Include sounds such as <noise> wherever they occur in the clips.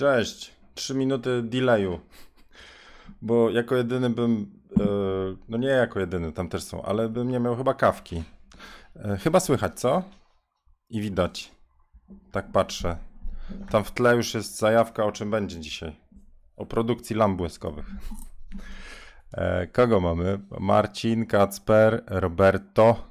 Cześć. Trzy minuty delayu. Bo jako jedyny bym. E, no nie jako jedyny, tam też są, ale bym nie miał chyba kawki. E, chyba słychać, co? I widać. Tak patrzę. Tam w tle już jest zajawka, o czym będzie dzisiaj. O produkcji lamp błyskowych. E, kogo mamy? Marcin, Kacper, Roberto,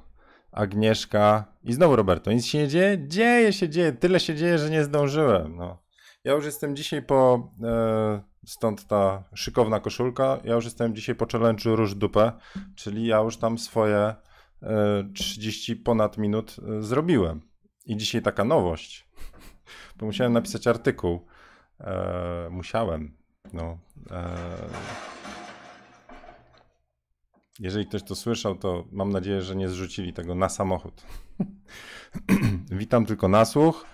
Agnieszka i znowu Roberto. Nic się nie dzieje? Dzieje się, dzieje. Tyle się dzieje, że nie zdążyłem. No. Ja już jestem dzisiaj po, e, stąd ta szykowna koszulka, ja już jestem dzisiaj po challenge'u Róż Dupę, czyli ja już tam swoje e, 30 ponad minut e, zrobiłem. I dzisiaj taka nowość, bo musiałem napisać artykuł. E, musiałem, no. E. Jeżeli ktoś to słyszał, to mam nadzieję, że nie zrzucili tego na samochód. <clears throat> Witam tylko na słuch.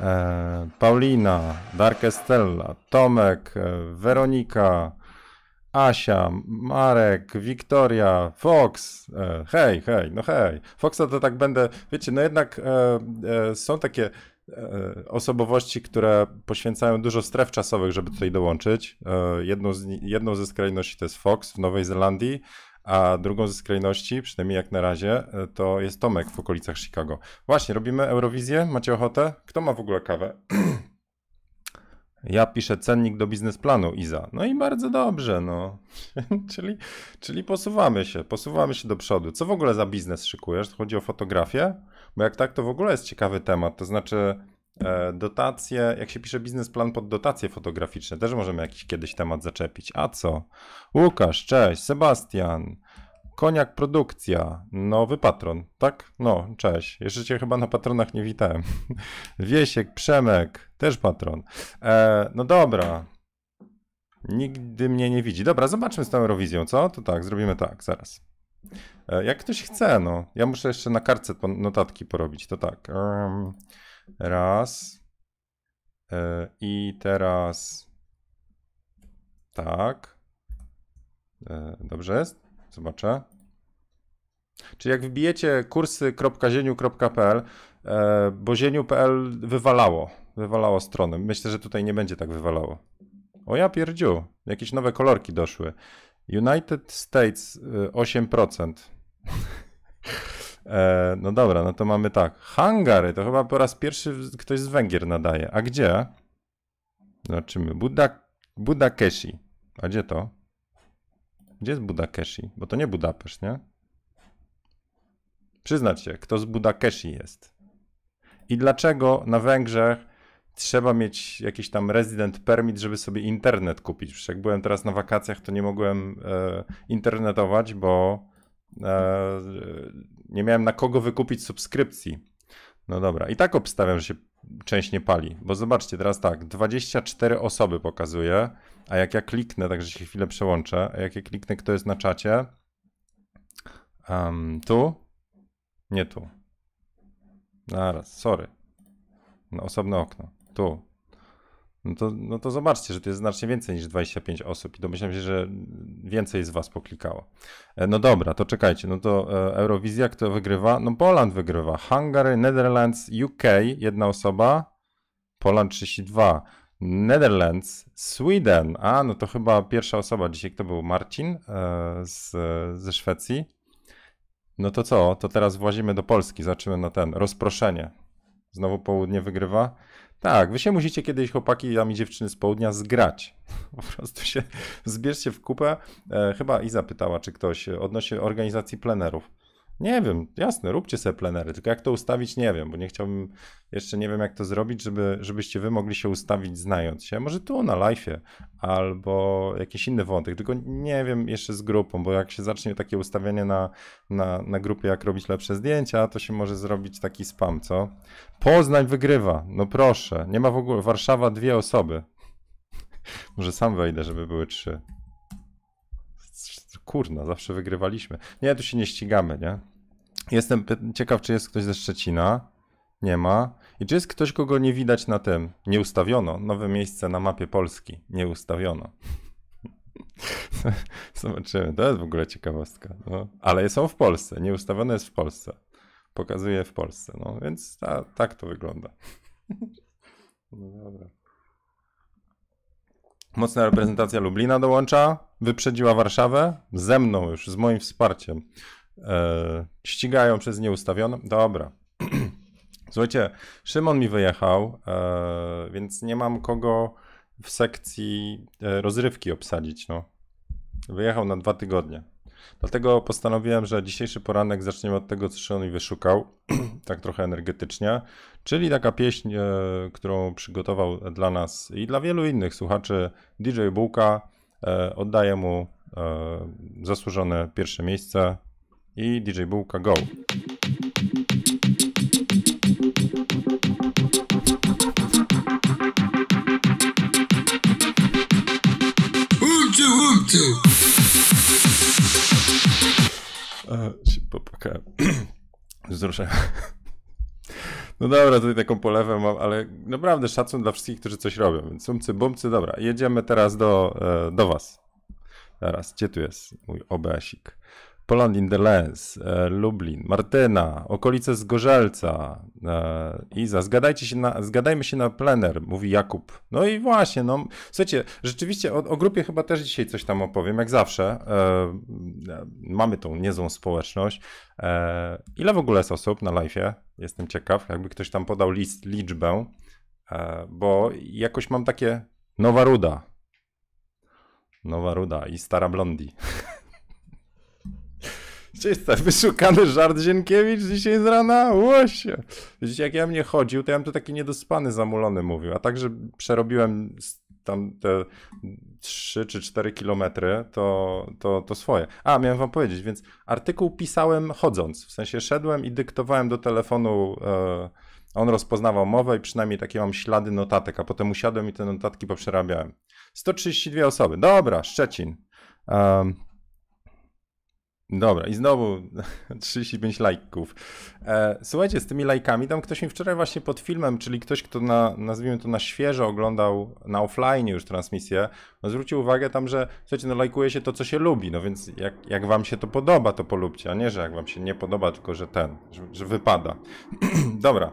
E, Paulina, Dark Estella, Tomek, e, Weronika, Asia, Marek, Wiktoria, Fox, e, hej, hej, no hej. Foxa to tak będę, wiecie, no jednak są takie osobowości, które poświęcają dużo stref czasowych, żeby tutaj dołączyć. Jedną, z, jedną ze skrajności to jest Fox w Nowej Zelandii, a drugą ze skrajności, przynajmniej jak na razie, e, to jest Tomek w okolicach Chicago. Właśnie, robimy Eurowizję, macie ochotę? Kto ma w ogóle kawę? <clears throat> Ja piszę cennik do biznesplanu, Iza. No i bardzo dobrze, no. <laughs> czyli, czyli posuwamy się, posuwamy się do przodu. Co w ogóle za biznes szykujesz? Chodzi o fotografię? Bo jak tak, to w ogóle jest ciekawy temat. To znaczy, E, dotacje, jak się pisze biznesplan pod dotacje fotograficzne, też możemy jakiś kiedyś temat zaczepić. A co? Łukasz, cześć, Sebastian, Koniak Produkcja, nowy patron, tak? No, cześć. Jeszcze cię chyba na patronach nie witałem. <laughs> Wiesiek, Przemek, też patron. E, no dobra. Nigdy mnie nie widzi. Dobra, zobaczmy z tą Eurowizją, co? To tak, zrobimy tak, zaraz. E, jak ktoś chce, no. Ja muszę jeszcze na kartce notatki porobić, to tak. Um, Raz. E, I teraz tak. E, dobrze jest? Zobaczę. Czyli jak wbijecie kursy.zieniu.pl, e, bo zieniu.pl wywalało, wywalało strony. Myślę, że tutaj nie będzie tak wywalało. O ja pierdziu, jakieś nowe kolorki doszły. United States 8%. <laughs> E, no dobra, no to mamy tak. Hangary, to chyba po raz pierwszy ktoś z Węgier nadaje. A gdzie? Zobaczymy. No, Buda, Budakeshi. A gdzie to? Gdzie jest Budakeshi? Bo to nie Budapeszt, nie? Przyznać się, kto z Budakeshi jest. I dlaczego na Węgrzech trzeba mieć jakiś tam resident permit, żeby sobie internet kupić. Przecież jak byłem teraz na wakacjach, to nie mogłem e, internetować, bo E, nie miałem na kogo wykupić subskrypcji. No dobra, i tak obstawiam, że się część nie pali, bo zobaczcie teraz tak, 24 osoby pokazuje, a jak ja kliknę, także się chwilę przełączę, a jak ja kliknę, kto jest na czacie, um, tu, nie tu, naraz, sorry, no, osobne okno, tu, no to, no to zobaczcie, że to jest znacznie więcej niż 25 osób i domyślam się, że więcej z was poklikało. E, no dobra, to czekajcie, no to e, Eurowizja kto wygrywa? No Poland wygrywa, Hungary, Netherlands, UK jedna osoba, Poland 32, Netherlands, Sweden, a no to chyba pierwsza osoba dzisiaj, kto był? Marcin e, z, ze Szwecji. No to co, to teraz włazimy do Polski, zobaczymy na ten, rozproszenie. Znowu południe wygrywa. Tak, wy się musicie kiedyś, chłopaki i dziewczyny z południa, zgrać. Po prostu się <laughs> zbierzcie w kupę. E, chyba Iza pytała, czy ktoś odnośnie organizacji plenerów. Nie wiem, jasne, róbcie sobie plenery, tylko jak to ustawić, nie wiem, bo nie chciałbym, jeszcze nie wiem jak to zrobić, żeby, żebyście wy mogli się ustawić znając się, może tu na live'ie, albo jakiś inny wątek, tylko nie wiem jeszcze z grupą, bo jak się zacznie takie ustawianie na, na, na grupie, jak robić lepsze zdjęcia, to się może zrobić taki spam, co? Poznań wygrywa, no proszę, nie ma w ogóle, Warszawa dwie osoby. <laughs> może sam wejdę, żeby były trzy kurna, zawsze wygrywaliśmy. Nie, tu się nie ścigamy, nie? Jestem ciekaw, czy jest ktoś ze Szczecina. Nie ma. I czy jest ktoś, kogo nie widać na tym? Nie ustawiono. Nowe miejsce na mapie Polski. Nie ustawiono. <laughs> Zobaczymy. To jest w ogóle ciekawostka. No. Ale są w Polsce. Nie ustawione jest w Polsce. Pokazuje w Polsce. No więc ta, tak to wygląda. <laughs> No dobra. Mocna reprezentacja Lublina dołącza. Wyprzedziła Warszawę. Ze mną już, z moim wsparciem. E, ścigają przez nieustawioną. Dobra. <clears throat> Słuchajcie, Szymon mi wyjechał, e, więc nie mam kogo w sekcji e, rozrywki obsadzić. No. Wyjechał na dwa tygodnie. Dlatego postanowiłem, że dzisiejszy poranek zaczniemy od tego, co Szymon mi wyszukał, <clears throat> tak trochę energetycznie, czyli taka pieśń, e, którą przygotował dla nas i dla wielu innych słuchaczy DJ Bułka. E, oddaję mu e, zasłużone pierwsze miejsce i DJ Bułka Go. Umciu, umciu. A, się popakałem. <clears throat> No dobra, tutaj taką polewę mam, ale naprawdę szacun dla wszystkich, którzy coś robią. Więc sumcy, bumcy, dobra. Jedziemy teraz do, e, do was. Teraz, gdzie tu jest mój OBS-ik? Poland in the Lens, e, Lublin, Martyna, okolice Zgorzelca, e, Iza, zgadajcie się na, zgadajmy się na plener, mówi Jakub. No i właśnie, no, słuchajcie, rzeczywiście o, o grupie chyba też dzisiaj coś tam opowiem, jak zawsze. E, e mamy tą niezłą społeczność. E, ile w ogóle jest osób na live? Jestem ciekaw, jakby ktoś tam podał list, liczbę, e, bo jakoś mam takie nowa ruda. Nowa ruda i stara blondi. <laughs> Czyste, wyszukany żart Zienkiewicz dzisiaj z rana, łosie. Widzicie, jak ja mnie chodził, to ja bym tu taki niedospany, zamulony mówił, a także przerobiłem tam te 3 czy 4 kilometry, to, to, to swoje. A, miałem wam powiedzieć, więc artykuł pisałem chodząc, w sensie szedłem i dyktowałem do telefonu... E, on rozpoznawał mowę i przynajmniej takie mam ślady notatek, a potem usiadłem i te notatki poprzerabiałem. 132 osoby. Dobra, Szczecin. Um, Dobra, i znowu 35 <laughs> lajków. E, słuchajcie, z tymi lajkami, tam ktoś mi wczoraj właśnie pod filmem, czyli ktoś, kto na, nazwijmy to na świeżo oglądał na offline już transmisję, no zwrócił uwagę tam, że słuchajcie, no lajkuje się to, co się lubi, no więc jak, jak wam się to podoba, to polubcie, a nie, że jak wam się nie podoba, tylko że ten, że, że wypada. <clears throat> Dobra.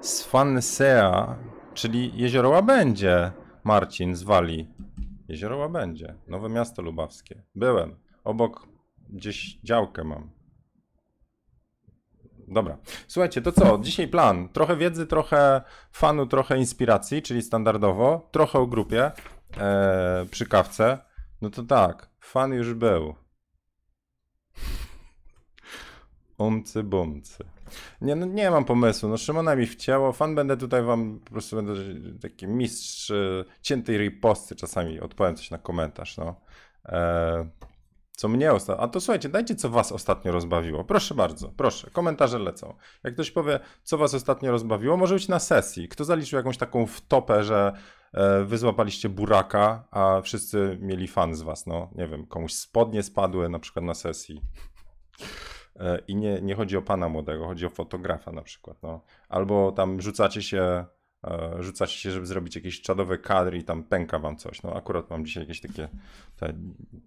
Z Fansea, czyli Jezioro będzie. Marcin z Wali. Jezioro będzie. Nowe Miasto Lubawskie. Byłem. Obok Gdzieś działkę mam. Dobra. Słuchajcie, to co? Dzisiaj plan. Trochę wiedzy, trochę fanu, trochę inspiracji, czyli standardowo. Trochę o grupie e, przy kawce. No to tak, fan już był. Umcy bumcy. Nie, no nie mam pomysłu. No Szymona mi wcięło. Fan będę tutaj wam, po prostu będę taki mistrz e, ciętej riposty czasami. Odpowiem coś na komentarz, no. E, co mnie ostatnio. A to słuchajcie, dajcie, co was ostatnio rozbawiło. Proszę bardzo, proszę, komentarze lecą. Jak ktoś powie, co was ostatnio rozbawiło, może być na sesji. Kto zaliczył jakąś taką wtopę, że e, wy złapaliście buraka, a wszyscy mieli fan z was. No, nie wiem, komuś spodnie spadły na przykład na sesji. E, I nie, nie chodzi o pana młodego, chodzi o fotografa na przykład. No. Albo tam rzucacie się e, rzucacie się, żeby zrobić jakieś czadowe kadry i tam pęka wam coś. No akurat mam dzisiaj jakieś takie te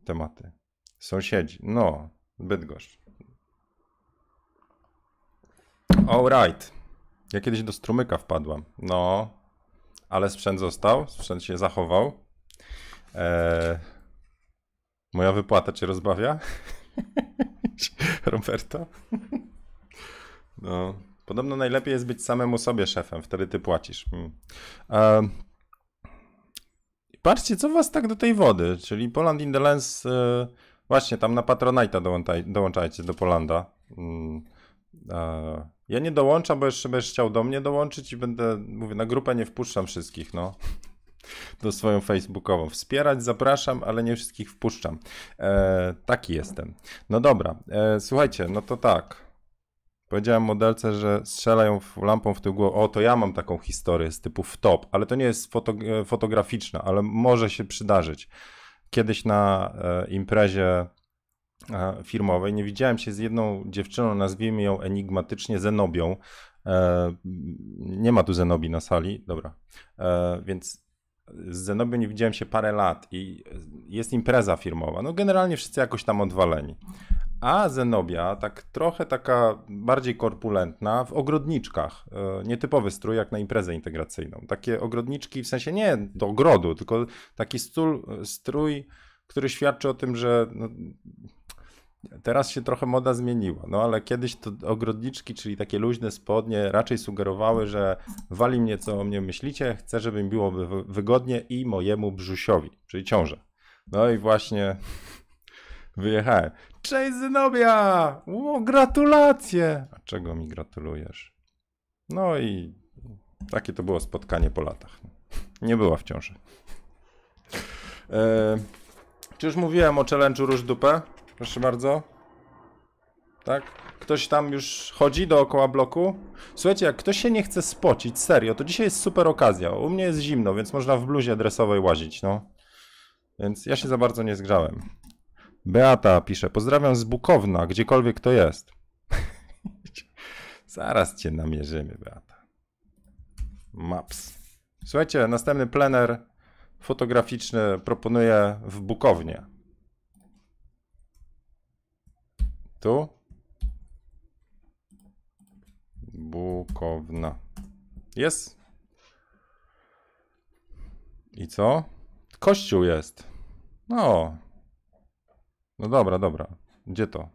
tematy. Sąsiedzi. No, Bydgoszcz. Alright. Ja kiedyś do strumyka wpadłam. No, ale sprzęt został, sprzęt się zachował. Eee, moja wypłata cię rozbawia? <laughs> Roberto? no, podobno najlepiej jest być samemu sobie szefem, wtedy ty płacisz. Eee, patrzcie, co was tak do tej wody, czyli Poland in the Lens... Eee, Właśnie, tam na Patronite'a dołączaj, dołączajcie do Polanda. Mm, e, ja nie dołączam, bo jeszcze będziesz chciał do mnie dołączyć i będę, mówię, na grupę nie wpuszczam wszystkich, no. <laughs> Do swoją facebookową. Wspierać zapraszam, ale nie wszystkich wpuszczam. E, taki jestem. No dobra, e, słuchajcie, no to tak. Powiedziałem modelce, że strzelają lampą w tył głowy. O, to ja mam taką historię z typu w top, ale to nie jest foto, fotograficzna, ale może się przydarzyć kiedyś na e, imprezie e, firmowej nie widziałem się z jedną dziewczyną, nazwijmy ją enigmatycznie Zenobią. E, nie ma tu Zenobi na sali, dobra. Więc z Zenobią nie widziałem się parę lat i jest impreza firmowa. No generalnie wszyscy jakoś tam odwaleni a Zenobia, tak trochę taka bardziej korpulentna, w ogrodniczkach. E, nietypowy strój jak na imprezę integracyjną. Takie ogrodniczki, w sensie nie do ogrodu, tylko taki stół strój, który świadczy o tym, że no, Teraz się trochę moda zmieniła, no ale kiedyś to ogrodniczki, czyli takie luźne spodnie, raczej sugerowały, że wali mnie co o mnie myślicie, chcę, żeby mi było wygodnie i mojemu brzusiowi, czyli ciążę. No i właśnie Wyjechałem. Cześć Zenobia! O, gratulacje! A czego mi gratulujesz? No i takie to było spotkanie po latach. Nie była w ciąży. E, czy już mówiłem o challenge'u Róż Dupę? Proszę bardzo. Tak? Ktoś tam już chodzi dookoła bloku? Słuchajcie, jak ktoś się nie chce spocić, serio, to dzisiaj jest super okazja. U mnie jest zimno, więc można w bluzie adresowej łazić, no. Więc ja się za bardzo nie zgrzałem. Beata pisze, pozdrawiam z Bukowna, gdziekolwiek to jest. <laughs> Zaraz cię namierzymy, Beata. Maps. Słuchajcie, następny plener fotograficzny proponuję w Bukownie. Tu. Bukowna. Jest. I co? Kościół jest. No, no dobra, dobra. Gdzie to?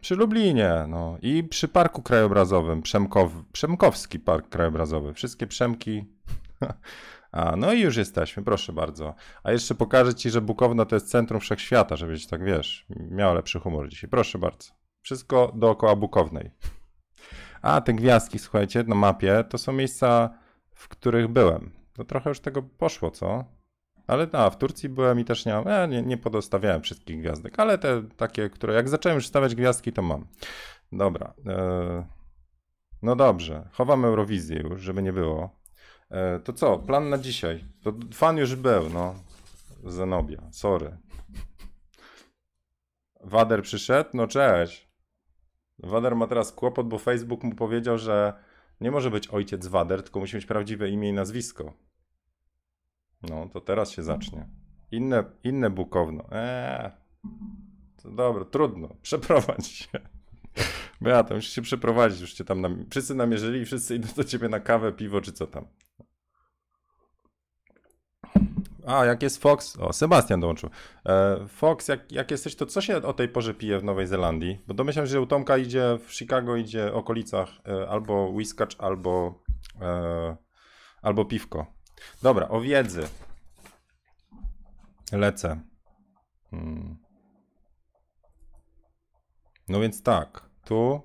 Przy Lublinie, no. I przy Parku Krajobrazowym, Przemkow... Przemkowski Park Krajobrazowy. Wszystkie Przemki. <laughs> A, no i już jesteśmy, proszę bardzo. A jeszcze pokażę ci, że Bukowno to jest centrum wszechświata, żebyś tak, wiesz, miał lepszy humor dzisiaj. Proszę bardzo. Wszystko dookoła Bukownej. A, te gwiazdki, słuchajcie, na mapie, to są miejsca, w których byłem. To trochę już tego poszło, co? Ale no, w Turcji byłem i też nie, mam, ja e, nie, nie podostawiałem wszystkich gwiazdek, ale te takie, które jak zacząłem już stawiać gwiazdki, to mam. Dobra. E, no dobrze, chowam Eurowizję już, żeby nie było. E, to co, plan na dzisiaj? To fan już był, no. Zenobia, sorry. Wader przyszedł? No cześć. Wader ma teraz kłopot, bo Facebook mu powiedział, że nie może być ojciec Wader, tylko musi mieć prawdziwe imię i nazwisko. No, to teraz się zacznie. Inne, inne bukowno. Eee, to dobra, trudno. <laughs> Przeprowadź się. Beata, musisz się przeprowadzić, już cię tam nam... wszyscy namierzyli i wszyscy idą do ciebie na kawę, piwo czy co tam. A, jak jest Fox? O, Sebastian dołączył. E, Fox, jak, jak jesteś, to co się o tej porze pije w Nowej Zelandii? Bo domyślam się, że u Tomka idzie, w Chicago idzie, w okolicach e, albo whiskacz, albo, e, albo piwko. Dobra, o wiedzy. Lecę. Hmm. No więc tak, tu,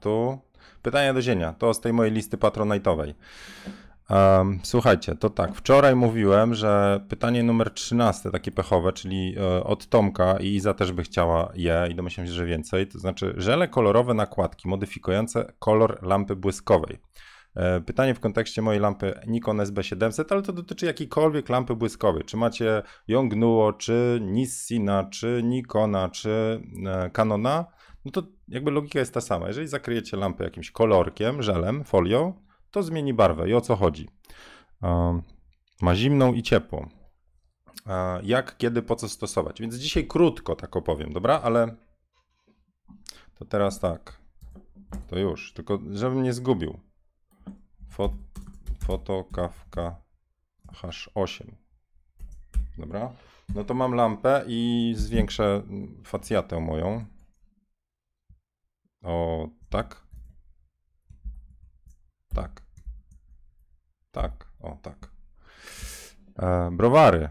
tu. Pytania do zienia, to z tej mojej listy patronajtowej. Um, słuchajcie, to tak, wczoraj mówiłem, że pytanie numer 13, takie pechowe, czyli y, od Tomka i Iza też by chciała je i domyślam się, że więcej, to znaczy żele kolorowe nakładki modyfikujące kolor lampy błyskowej. E, pytanie w kontekście mojej lampy Nikon SB700, ale to dotyczy jakiejkolwiek lampy błyskowej. Czy macie Yongnuo, czy Nissina, czy Nikona, czy e, Canona, no to jakby logika jest ta sama. Jeżeli zakryjecie lampę jakimś kolorkiem, żelem, folią, to zmieni barwę. I o co chodzi? E, ma zimną i ciepłą. Jak, kiedy, po co stosować? Więc dzisiaj krótko tak opowiem, dobra? Ale to teraz tak. To już, tylko żebym nie zgubił. Fot, fotokawka H8. Dobra. No to mam lampę i zwiększę facjatę moją. O, tak. Tak. Tak, o tak. E, browary.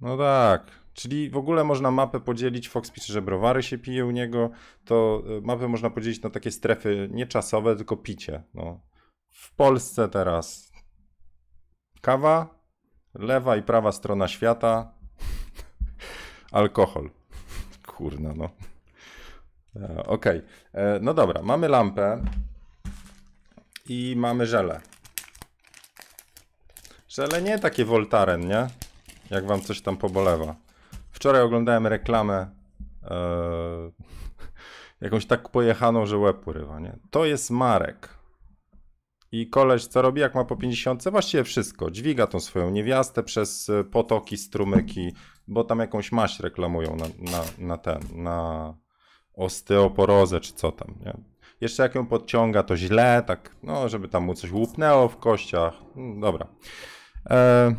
No tak. Czyli w ogóle można mapę podzielić, Fox pisze, że browary się pije u niego, to e, mapę można podzielić na takie strefy nie czasowe, tylko picie. No, w Polsce teraz kawa, lewa i prawa strona świata, alkohol. Kurna, no. E, okej, okay. E, no dobra, mamy lampę i mamy żele. Żele nie takie Voltaren, nie? Jak wam coś tam pobolewa. Wczoraj oglądałem reklamę e, jakąś tak pojechaną, że łeb urywa, nie? To jest Marek. I koleś co robi, jak ma po 50? Właściwie wszystko. Dźwiga tą swoją niewiastę przez e, potoki, strumyki, bo tam jakąś maść reklamują na, na, na ten, na osteoporozę czy co tam, nie? Jeszcze jak ją podciąga, to źle, tak, no, żeby tam mu coś łupnęło w kościach. No, dobra. E,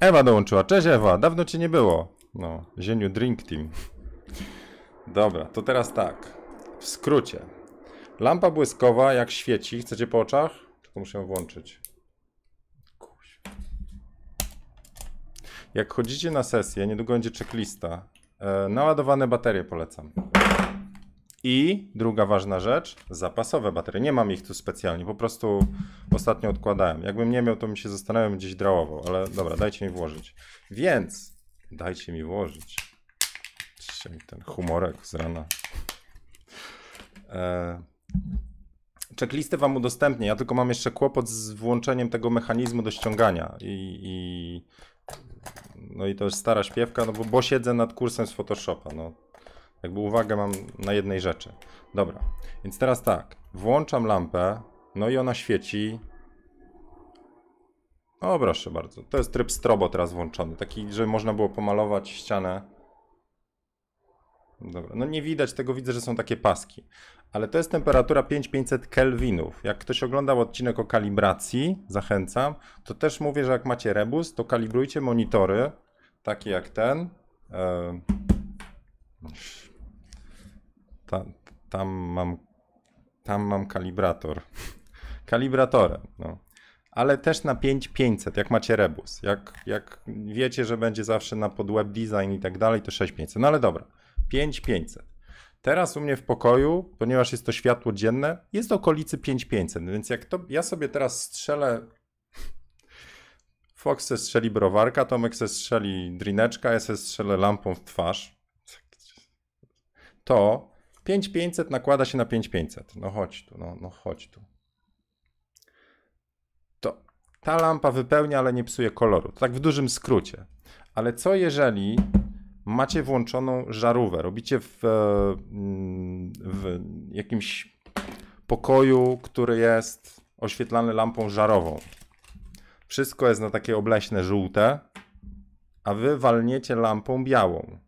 Ewa dołączyła. Cześć Ewa, dawno cię nie było. No, Zieniu Drink Team. Dobra, to teraz tak. W skrócie. Lampa błyskowa, jak świeci. Chcecie po oczach? Tylko muszę ją włączyć. Jak chodzicie na sesję, niedługo będzie checklista. E, naładowane baterie polecam. I druga ważna rzecz, zapasowe baterie. Nie mam ich tu specjalnie, po prostu ostatnio odkładałem. Jakbym nie miał, to mi się zastanawiam gdzieś drałował, ale dobra, dajcie mi włożyć. Więc dajcie mi włożyć. Ten humorek z rana. E, Checklistę wam udostępnię, ja tylko mam jeszcze kłopot z włączeniem tego mechanizmu do ściągania i, i no i to jest stara śpiewka, no bo, bo siedzę nad kursem z Photoshopa, no jakby uwagę mam na jednej rzeczy. Dobra, więc teraz tak, włączam lampę, no i ona świeci. O, proszę bardzo, to jest tryb strobo teraz włączony, taki, żeby można było pomalować ścianę. Dobra, no nie widać tego, widzę, że są takie paski ale to jest temperatura 5500 kelwinów. Jak ktoś oglądał odcinek o kalibracji, zachęcam, to też mówię, że jak macie rebus, to kalibrujcie monitory, takie jak ten. Ehm, ta, tam, mam, tam mam kalibrator. <laughs> Kalibratorem. No ale też na 5500, jak macie rebus. Jak, jak wiecie, że będzie zawsze na pod web design i tak dalej, to 6500. No ale dobra, 5500. Teraz u mnie w pokoju, ponieważ jest to światło dzienne, jest okolice okolicy 5500, więc jak to, ja sobie teraz strzelę Fox se strzeli browarka, Tomek se strzeli drineczka, ja se strzelę lampą w twarz, to 5500 nakłada się na 5500. No chodź tu, no, no chodź tu. To ta lampa wypełnia, ale nie psuje koloru. tak w dużym skrócie. Ale co jeżeli macie włączoną żarówkę, robicie w, e, mm, w jakimś pokoju, który jest oświetlany lampą żarową. Wszystko jest na takie obleśne żółte, a wy walniecie lampą białą.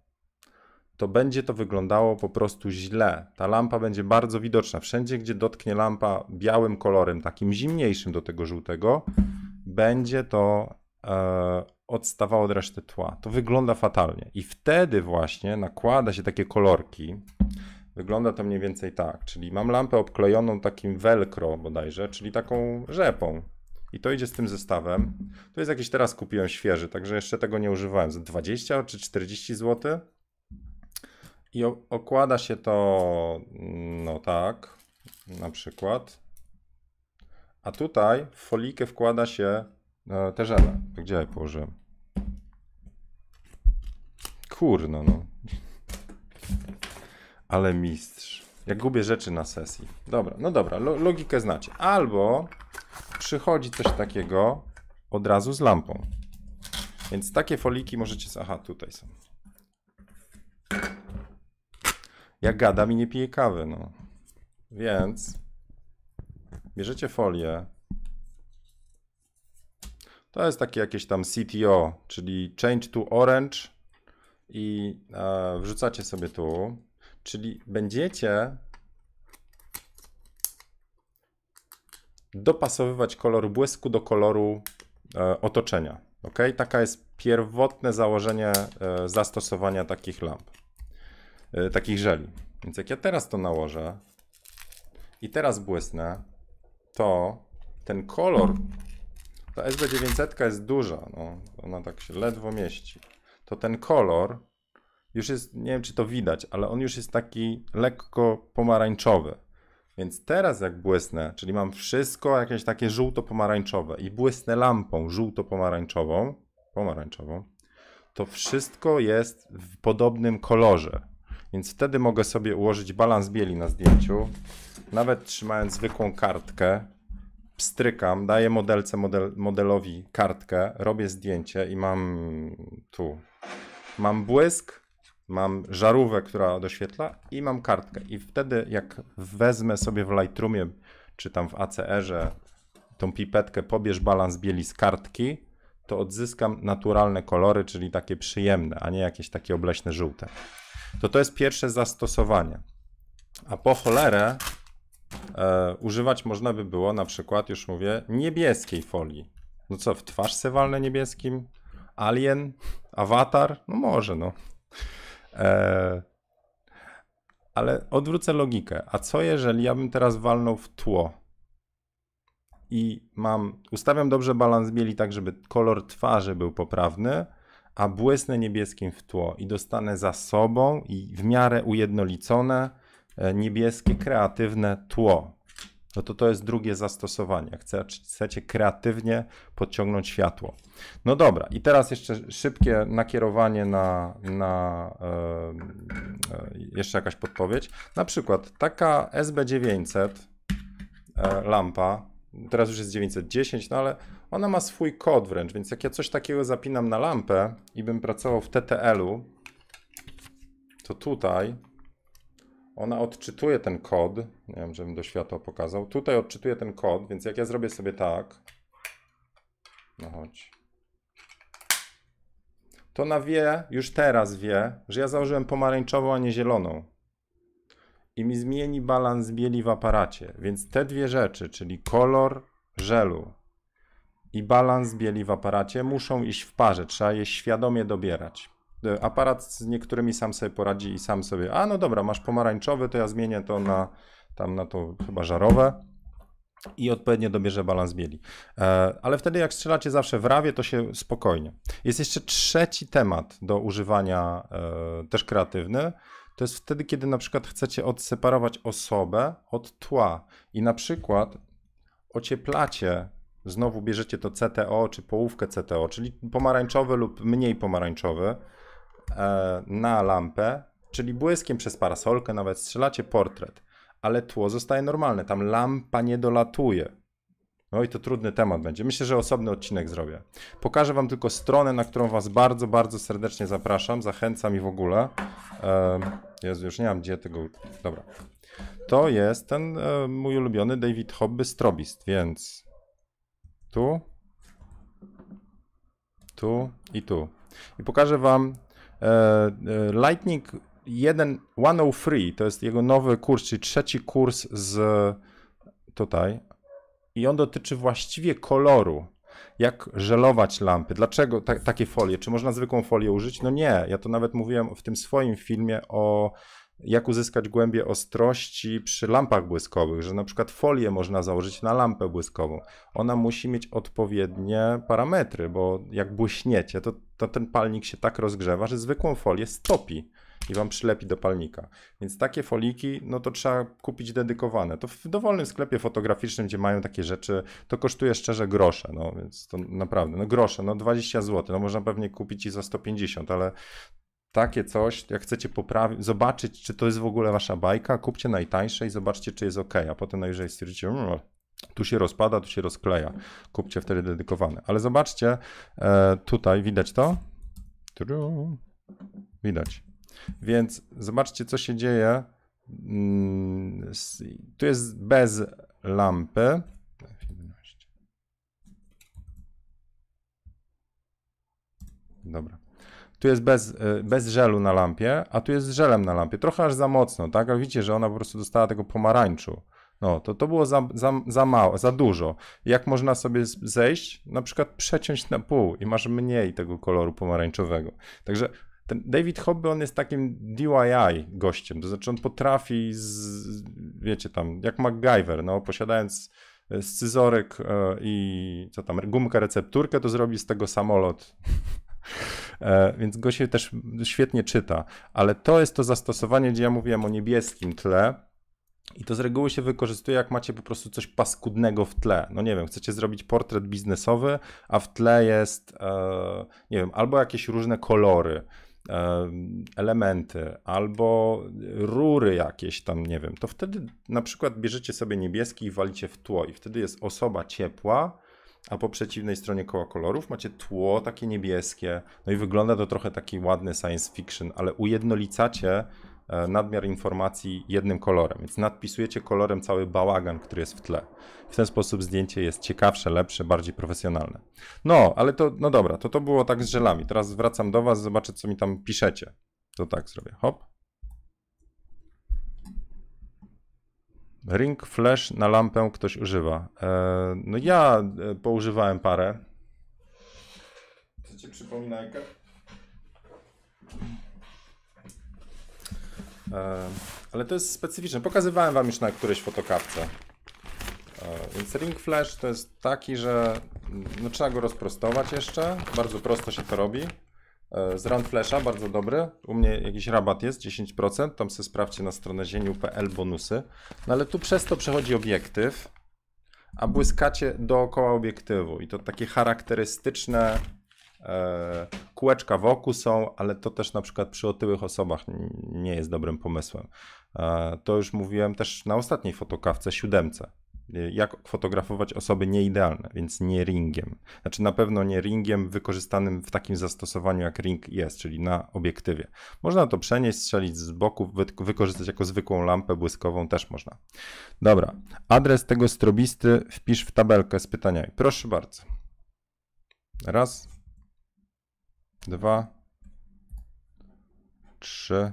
To będzie to wyglądało po prostu źle. Ta lampa będzie bardzo widoczna. Wszędzie, gdzie dotknie lampa białym kolorem, takim zimniejszym do tego żółtego, będzie to e, odstawało od reszty tła. To wygląda fatalnie. I wtedy właśnie nakłada się takie kolorki. Wygląda to mniej więcej tak, czyli mam lampę obklejoną takim velcro bodajże, czyli taką rzepą. I to idzie z tym zestawem. To jest jakiś teraz kupiłem świeży, także jeszcze tego nie używałem. Za 20 czy 40 zł. I okłada się to, mm, no tak, na przykład. A tutaj w folikę wkłada się e, te żele. Gdzie ja je położyłem? Kurno, no. Ale mistrz. Jak gubię rzeczy na sesji. Dobra, no dobra, lo logikę znacie. Albo przychodzi coś takiego od razu z lampą. Więc takie foliki możecie... Aha, tutaj są. Ja gadam i nie piję kawy, no. Więc bierzecie folię. To jest takie jakieś tam CTO, czyli Change to Orange i e, wrzucacie sobie tu, czyli będziecie dopasowywać kolor błysku do koloru e, otoczenia. Ok, taka jest pierwotne założenie e, zastosowania takich lamp, e, takich żeli. Więc jak ja teraz to nałożę i teraz błysnę, to ten kolor, ta SB900 jest duża, no, ona tak się ledwo mieści to ten kolor już jest, nie wiem czy to widać, ale on już jest taki lekko pomarańczowy. Więc teraz jak błysnę, czyli mam wszystko jakieś takie żółto-pomarańczowe i błysnę lampą żółto-pomarańczową, pomarańczową, to wszystko jest w podobnym kolorze. Więc wtedy mogę sobie ułożyć balans bieli na zdjęciu. Nawet trzymając zwykłą kartkę, pstrykam, daję modelce model, modelowi kartkę, robię zdjęcie i mam tu mam błysk, mam żarówkę, która doświetla i mam kartkę. I wtedy jak wezmę sobie w Lightroomie czy tam w ACR-ze tą pipetkę pobierz balans bieli z kartki, to odzyskam naturalne kolory, czyli takie przyjemne, a nie jakieś takie obleśne żółte. To to jest pierwsze zastosowanie. A po cholerę e, używać można by było na przykład, już mówię, niebieskiej folii. No co, w twarz sewalne niebieskim? Alien? Awatar? No może, no. E, ale odwrócę logikę. A co jeżeli ja bym teraz walnął w tło? I mam, ustawiam dobrze balans bieli tak, żeby kolor twarzy był poprawny, a błysnę niebieskim w tło i dostanę za sobą i w miarę ujednolicone e, niebieskie kreatywne tło no to to jest drugie zastosowanie. Chcecie kreatywnie podciągnąć światło. No dobra, i teraz jeszcze szybkie nakierowanie na, na e, jeszcze jakaś podpowiedź. Na przykład taka SB900 e, lampa, teraz już jest 910, no ale ona ma swój kod wręcz, więc jak ja coś takiego zapinam na lampę i bym pracował w TTL-u, to tutaj ona odczytuje ten kod. Nie wiem, żebym do światła pokazał. Tutaj odczytuje ten kod, więc jak ja zrobię sobie tak. No chodź. To ona wie, już teraz wie, że ja założyłem pomarańczową, a nie zieloną. I mi zmieni balans bieli w aparacie. Więc te dwie rzeczy, czyli kolor żelu i balans bieli w aparacie, muszą iść w parze. Trzeba je świadomie dobierać. E, aparat z niektórymi sam sobie poradzi i sam sobie, a no dobra, masz pomarańczowy, to ja zmienię to na tam na to chyba żarowe i odpowiednio dobierze balans bieli. E, ale wtedy jak strzelacie zawsze w rawie, to się spokojnie. Jest jeszcze trzeci temat do używania, e, też kreatywny. To jest wtedy, kiedy na przykład chcecie odseparować osobę od tła i na przykład ocieplacie znowu bierzecie to CTO czy połówkę CTO, czyli pomarańczowy lub mniej pomarańczowy, E, na lampę, czyli błyskiem przez parasolkę nawet strzelacie portret, ale tło zostaje normalne, tam lampa nie dolatuje. No i to trudny temat będzie. Myślę, że osobny odcinek zrobię. Pokażę wam tylko stronę, na którą was bardzo, bardzo serdecznie zapraszam. Zachęcam i w ogóle. E, Jezu, już nie mam gdzie tego... Dobra. To jest ten e, mój ulubiony David Hobby Strobist, więc tu, tu i tu. I pokażę wam E, e, Lightning 1, 103 to jest jego nowy kurs, czyli trzeci kurs z tutaj. I on dotyczy właściwie koloru. Jak żelować lampy? Dlaczego ta, takie folie? Czy można zwykłą folię użyć? No nie, ja to nawet mówiłem w tym swoim filmie o jak uzyskać głębie ostrości przy lampach błyskowych, że na przykład folię można założyć na lampę błyskową. Ona musi mieć odpowiednie parametry, bo jak błyśniecie, to, to ten palnik się tak rozgrzewa, że zwykłą folię stopi i wam przylepi do palnika. Więc takie foliki, no to trzeba kupić dedykowane. To w dowolnym sklepie fotograficznym, gdzie mają takie rzeczy, to kosztuje szczerze grosze, no więc to naprawdę, no grosze, no 20 zł, no można pewnie kupić i za 150, ale takie coś, jak chcecie poprawić, zobaczyć, czy to jest w ogóle wasza bajka, kupcie najtańsze i zobaczcie, czy jest ok, a potem najwyżej stwierdzicie, mmm, tu się rozpada, tu się rozkleja, kupcie wtedy dedykowane. Ale zobaczcie, e, tutaj widać to? Widać. Więc zobaczcie, co się dzieje. Mm, tu jest bez lampy. Dobra tu jest bez, e, bez żelu na lampie, a tu jest z żelem na lampie. Trochę aż za mocno, tak? Ale widzicie, że ona po prostu dostała tego pomarańczu. No, to to było za, za, za mało, za dużo. Jak można sobie zejść? Na przykład przeciąć na pół i masz mniej tego koloru pomarańczowego. Także ten David Hobby, on jest takim DIY gościem, to znaczy on potrafi, z, wiecie tam, jak MacGyver, no, posiadając e, scyzorek e, i co tam, gumkę, recepturkę, to zrobi z tego samolot. <laughs> E, więc go się też świetnie czyta. Ale to jest to zastosowanie, gdzie ja mówiłem o niebieskim tle, i to z reguły się wykorzystuje, jak macie po prostu coś paskudnego w tle. No nie wiem, chcecie zrobić portret biznesowy, a w tle jest, e, nie wiem, albo jakieś różne kolory, e, elementy, albo rury jakieś tam, nie wiem. To wtedy na przykład bierzecie sobie niebieski i walicie w tło, i wtedy jest osoba ciepła, a po przeciwnej stronie koła kolorów macie tło takie niebieskie. No i wygląda to trochę taki ładny science fiction, ale ujednolicacie e, nadmiar informacji jednym kolorem, więc nadpisujecie kolorem cały bałagan, który jest w tle. W ten sposób zdjęcie jest ciekawsze, lepsze, bardziej profesjonalne. No, ale to, no dobra, to to było tak z żelami. Teraz wracam do Was, zobaczę, co mi tam piszecie. To tak zrobię, hop. Ring flash na lampę ktoś używa. E, no ja e, poużywałem parę. Co ci przypomina jaka? E, ale to jest specyficzne. Pokazywałem wam już na którejś fotokawce. Więc ring flash to jest taki, że mm, no, trzeba go rozprostować jeszcze. Bardzo prosto się to robi. E, z Round Flasha, bardzo dobry. U mnie jakiś rabat jest, 10%. Tam sobie sprawdźcie na stronę zieniu.pl bonusy. No ale tu przez to przechodzi obiektyw, a błyskacie dookoła obiektywu. I to takie charakterystyczne e, kółeczka wokół są, ale to też na przykład przy otyłych osobach nie jest dobrym pomysłem. E, to już mówiłem też na ostatniej fotokawce, siódemce. Y, jak fotografować osoby nieidealne, więc nie ringiem. Znaczy na pewno nie ringiem wykorzystanym w takim zastosowaniu jak ring jest, czyli na obiektywie. Można to przenieść, strzelić z boku, wykorzystać jako zwykłą lampę błyskową też można. Dobra, adres tego strobisty wpisz w tabelkę z pytaniami. Proszę bardzo. Raz, dwa, trzy,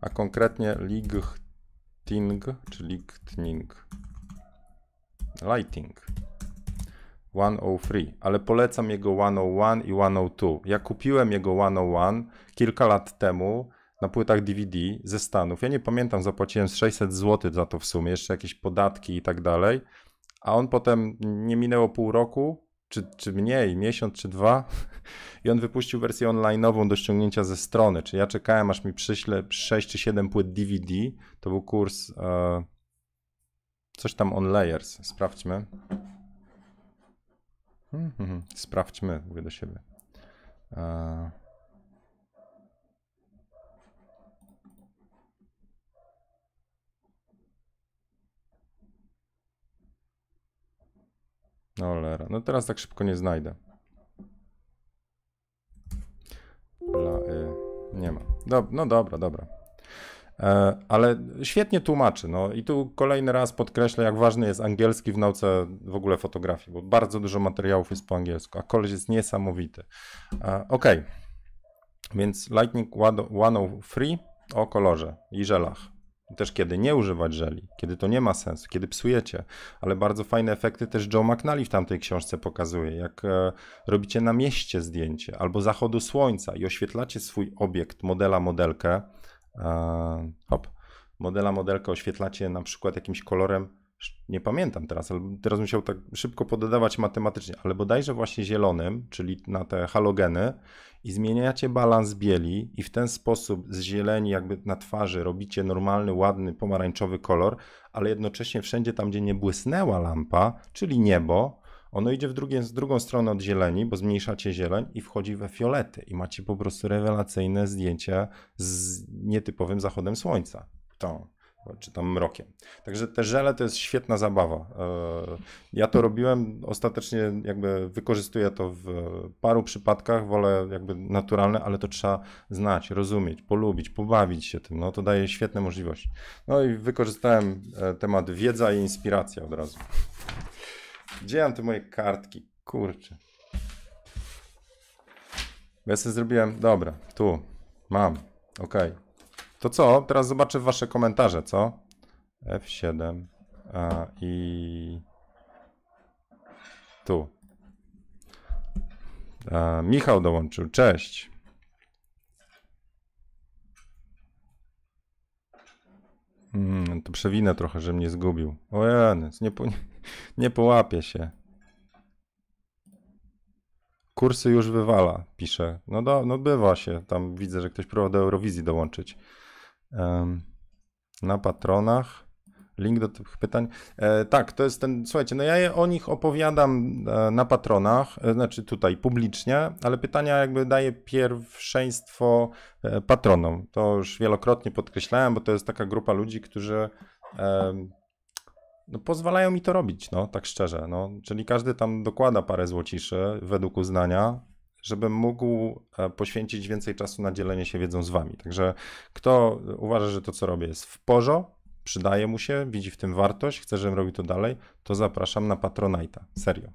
a konkretnie Ligch Lighting czy Lightning? Lighting. 103, ale polecam jego 101 i 102. Ja kupiłem jego 101 kilka lat temu na płytach DVD ze Stanów. Ja nie pamiętam, zapłaciłem 600 zł za to w sumie, jeszcze jakieś podatki i tak dalej. A on potem nie minęło pół roku, czy, czy mniej, miesiąc czy dwa. <laughs> I on wypuścił wersję online'ową do ściągnięcia ze strony. Czyli ja czekałem, aż mi przyśle 6 czy 7 płyt DVD. To był kurs e, coś tam on layers. Sprawdźmy. Hmm, hmm, hmm. sprawdźmy, mówię do siebie. E, No lera. No teraz tak szybko nie znajdę. y, nie ma. Dob no dobra, dobra. E, ale świetnie tłumaczy. No i tu kolejny raz podkreślę, jak ważny jest angielski w nauce w ogóle fotografii, bo bardzo dużo materiałów jest po angielsku, a koleś jest niesamowity. E, Więc Lightning 103 o kolorze i żelach. Też kiedy nie używać żeli, kiedy to nie ma sensu, kiedy psujecie, ale bardzo fajne efekty też Joe McNally w tamtej książce pokazuje, jak e, robicie na mieście zdjęcie albo zachodu słońca i oświetlacie swój obiekt, modela, modelkę, e, hop, modela, modelkę oświetlacie na przykład jakimś kolorem nie pamiętam teraz, ale teraz musiał tak szybko poddawać matematycznie, ale bodajże właśnie zielonym, czyli na te halogeny i zmieniacie balans bieli i w ten sposób z zieleni jakby na twarzy robicie normalny, ładny, pomarańczowy kolor, ale jednocześnie wszędzie tam, gdzie nie błysnęła lampa, czyli niebo, ono idzie w, drugie, z drugą stronę od zieleni, bo zmniejszacie zieleń i wchodzi we fiolety i macie po prostu rewelacyjne zdjęcie z nietypowym zachodem słońca. To czy tam mrokiem. Także te żele to jest świetna zabawa. E, ja to robiłem, ostatecznie jakby wykorzystuję to w paru przypadkach, wolę jakby naturalne, ale to trzeba znać, rozumieć, polubić, pobawić się tym, no to daje świetne możliwości. No i wykorzystałem e, temat wiedza i inspiracja od razu. Gdzie mam te moje kartki? Kurczę. Ja sobie zrobiłem, dobra, tu, mam, okej. Okay. To co? Teraz zobaczę wasze komentarze, co? F7 a, i tu. A, Michał dołączył. Cześć. Mm, to przewinę trochę, że mnie zgubił. Ojen, nie, po, <laughs> nie, nie połapie się. Kursy już wywala, pisze. No, do, no bywa się. Tam widzę, że ktoś próbował do Eurowizji dołączyć na patronach. Link do tych pytań. E, tak, to jest ten. Słuchajcie, no ja je, o nich opowiadam e, na patronach, e, znaczy tutaj publicznie, ale pytania jakby daję pierwszeństwo e, patronom. To już wielokrotnie podkreślałem, bo to jest taka grupa ludzi, którzy no, pozwalają mi to robić, no tak szczerze. No. Czyli każdy tam dokłada parę złociszy według uznania żebym mógł e, poświęcić więcej czasu na dzielenie się wiedzą z wami. Także kto uważa, że to, co robię, jest w porządku, przydaje mu się, widzi w tym wartość, chce, żebym robił to dalej, to zapraszam na Patronite'a. Serio.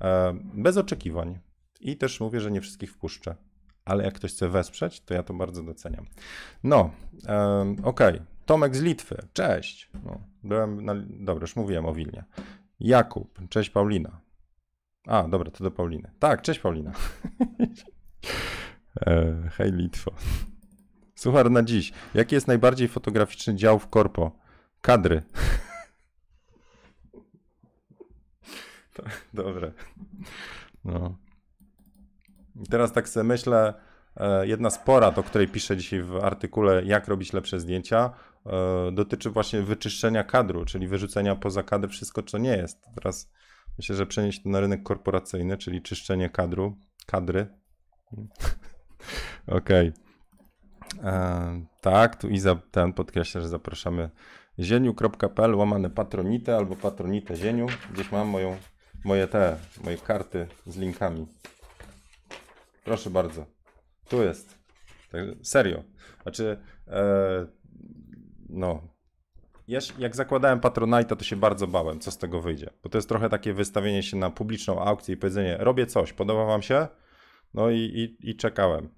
E, bez oczekiwań. I też mówię, że nie wszystkich wpuszczę. Ale jak ktoś chce wesprzeć, to ja to bardzo doceniam. No, e, okej. Okay. Tomek z Litwy. Cześć. No, byłem na... Dobra, już mówiłem o Wilnie. Jakub. Cześć Paulina. A, dobra, to do Pauliny. Tak, cześć Paulina. <laughs> E, hej Litwo. Suchar na dziś. Jaki jest najbardziej fotograficzny dział w korpo? Kadry. Dobre. No. I teraz tak sobie myślę, e, jedna spora, o której piszę dzisiaj w artykule, jak robić lepsze zdjęcia, e, dotyczy właśnie wyczyszczenia kadru, czyli wyrzucenia poza kadr wszystko, co nie jest. Teraz Myślę, że przenieść to na rynek korporacyjny, czyli czyszczenie kadru, kadry. <laughs> Okej. Okay. E, tak, tu Iza ten podkreśla, że zapraszamy zieniu.pl, łamane patronite albo patronite zieniu. Gdzieś mam moją, moje te, moje karty z linkami. Proszę bardzo. Tu jest. Także serio. Znaczy, e, no, jak zakładałem Patronite, to się bardzo bałem, co z tego wyjdzie. Bo to jest trochę takie wystawienie się na publiczną aukcję i powiedzenie, robię coś, podoba wam się? No i, i, i czekałem.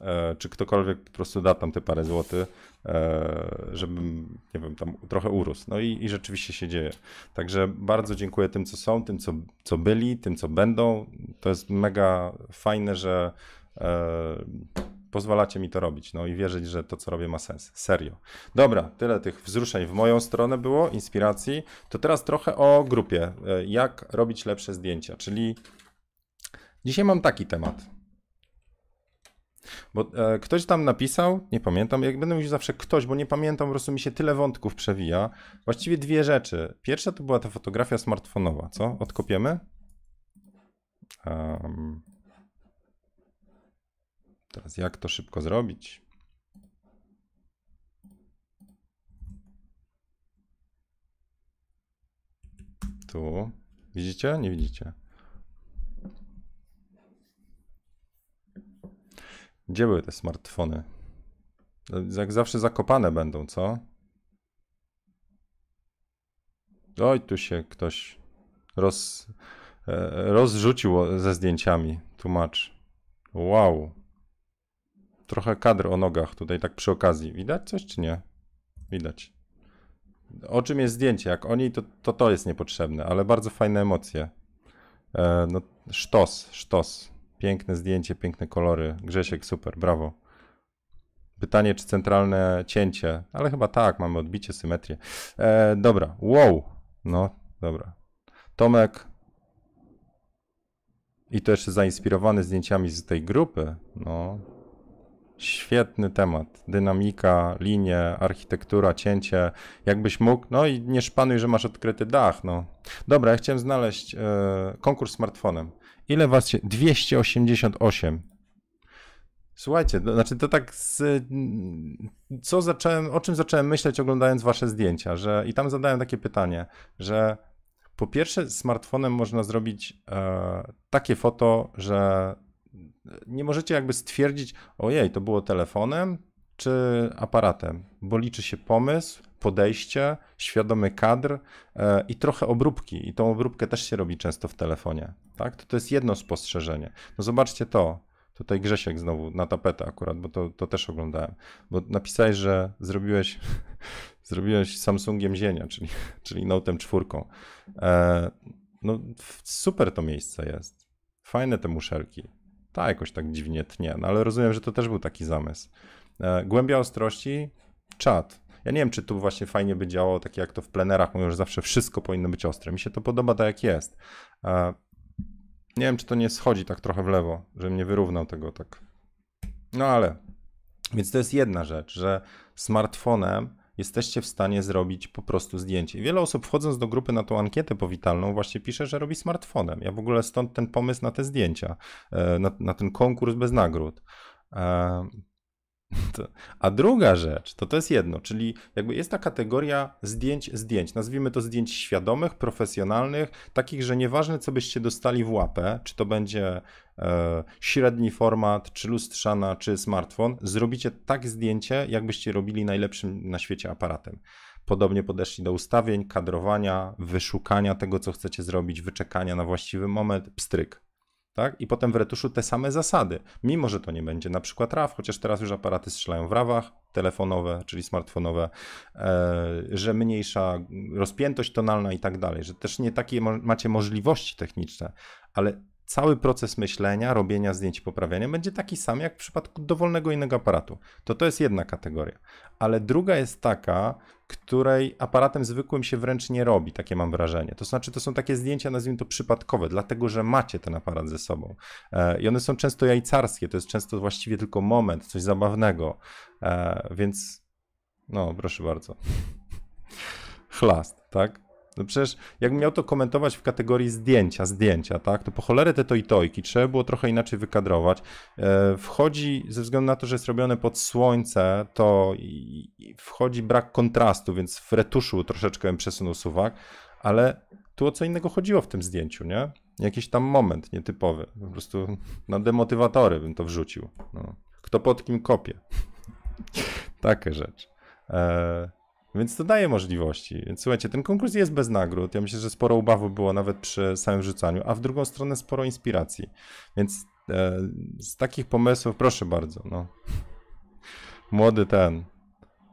E, czy ktokolwiek po prostu da tam te parę złotych, e, żebym, nie wiem, tam trochę urósł. No i, i rzeczywiście się dzieje. Także bardzo dziękuję tym, co są, tym, co, co byli, tym, co będą. To jest mega fajne, że e, pozwalacie mi to robić, no i wierzyć, że to, co robię, ma sens. Serio. Dobra, tyle tych wzruszeń w moją stronę było, inspiracji. To teraz trochę o grupie. E, jak robić lepsze zdjęcia, czyli dzisiaj mam taki temat. Bo e, ktoś tam napisał, nie pamiętam, jak będę mówił zawsze ktoś, bo nie pamiętam, po prostu mi się tyle wątków przewija. Właściwie dwie rzeczy. Pierwsza to była ta fotografia smartfonowa, co? Odkopiemy? Um, Teraz jak to szybko zrobić? Tu. Widzicie? Nie widzicie. Gdzie były te smartfony? Jak zawsze zakopane będą, co? Oj, tu się ktoś roz, e, rozrzucił ze zdjęciami. Tłumacz. Wow trochę kadr o nogach tutaj tak przy okazji. Widać coś czy nie? Widać. O czym jest zdjęcie? Jak oni, to to, to jest niepotrzebne, ale bardzo fajne emocje. E, no, sztos, sztos. Piękne zdjęcie, piękne kolory. Grzesiek, super, brawo. Pytanie, czy centralne cięcie, ale chyba tak, mamy odbicie, symetrię. E, dobra, wow, no dobra. Tomek i też zainspirowany zdjęciami z tej grupy, no Świetny temat. Dynamika, linie, architektura, cięcie. Jakbyś mógł, no i nie szpanuj, że masz odkryty dach. No. Dobra, ja chciałem znaleźć yy, konkurs smartfonem. Ile was się... 288. Słuchajcie, to, no, znaczy to tak z, co zacząłem, o czym zacząłem myśleć oglądając wasze zdjęcia, że i tam zadałem takie pytanie, że po pierwsze smartfonem można zrobić e, takie foto, że nie możecie jakby stwierdzić, ojej, to było telefonem czy aparatem, bo liczy się pomysł, podejście, świadomy kadr e, i trochę obróbki. I tą obróbkę też się robi często w telefonie. Tak? To, to jest jedno spostrzeżenie. No zobaczcie to. Tutaj Grzesiek znowu na tapetę akurat, bo to, to też oglądałem. Bo napisałeś, że zrobiłeś, <laughs> zrobiłeś Samsungiem zienia, czyli, czyli Note'em czwórką. E, no super to miejsce jest. Fajne te muszelki ta jakoś tak dziwnie tnie, no ale rozumiem, że to też był taki zamysł. E, głębia ostrości, czat. Ja nie wiem, czy tu właśnie fajnie by działało, takie jak to w plenerach mówią, że zawsze wszystko powinno być ostre. Mi się to podoba tak jak jest. E, nie wiem, czy to nie schodzi tak trochę w lewo, żebym nie wyrównał tego tak. No ale, więc to jest jedna rzecz, że smartfonem jesteście w stanie zrobić po prostu zdjęcie. Wiele osób wchodząc do grupy na tą ankietę powitalną właśnie pisze, że robi smartfonem. Ja w ogóle stąd ten pomysł na te zdjęcia, e, na, na ten konkurs bez nagród. E, <laughs> To, a druga rzecz, to to jest jedno, czyli jakby jest ta kategoria zdjęć, zdjęć, nazwijmy to zdjęć świadomych, profesjonalnych, takich, że nieważne co byście dostali w łapę, czy to będzie e, średni format, czy lustrzana, czy smartfon, zrobicie tak zdjęcie, jakbyście robili najlepszym na świecie aparatem. Podobnie podeszli do ustawień, kadrowania, wyszukania tego, co chcecie zrobić, wyczekania na właściwy moment, pstryk, tak? I potem w retuszu te same zasady, mimo że to nie będzie na przykład RAW, chociaż teraz już aparaty strzelają w RAWach, telefonowe, czyli smartfonowe, e, że mniejsza rozpiętość tonalna i tak dalej, że też nie takie macie możliwości techniczne, ale cały proces myślenia, robienia zdjęć i poprawiania będzie taki sam jak w przypadku dowolnego innego aparatu. To to jest jedna kategoria. Ale druga jest taka, której aparatem zwykłym się wręcz nie robi, takie mam wrażenie. To znaczy, to są takie zdjęcia, nazwijmy to przypadkowe, dlatego że macie ten aparat ze sobą. E, I one są często jajcarskie, to jest często właściwie tylko moment, coś zabawnego. E, więc, no, proszę bardzo. <laughs> Chlast, tak? No przecież jakbym miał to komentować w kategorii zdjęcia, zdjęcia, tak, to po cholerę te to i tojki trzeba było trochę inaczej wykadrować. E, wchodzi, ze względu na to, że jest robione pod słońce, to wchodzi brak kontrastu, więc w retuszu troszeczkę bym przesunął suwak, ale tu o co innego chodziło w tym zdjęciu, nie? Jakiś tam moment nietypowy, po prostu na demotywatory bym to wrzucił. No. Kto pod kim kopie. <laughs> Takie rzeczy. E, więc to daje możliwości. Więc słuchajcie, ten konkurs jest bez nagród. Ja myślę, że sporo ubawu było nawet przy samym rzucaniu, a w drugą stronę sporo inspiracji. Więc e, z takich pomysłów, proszę bardzo, no. Młody ten,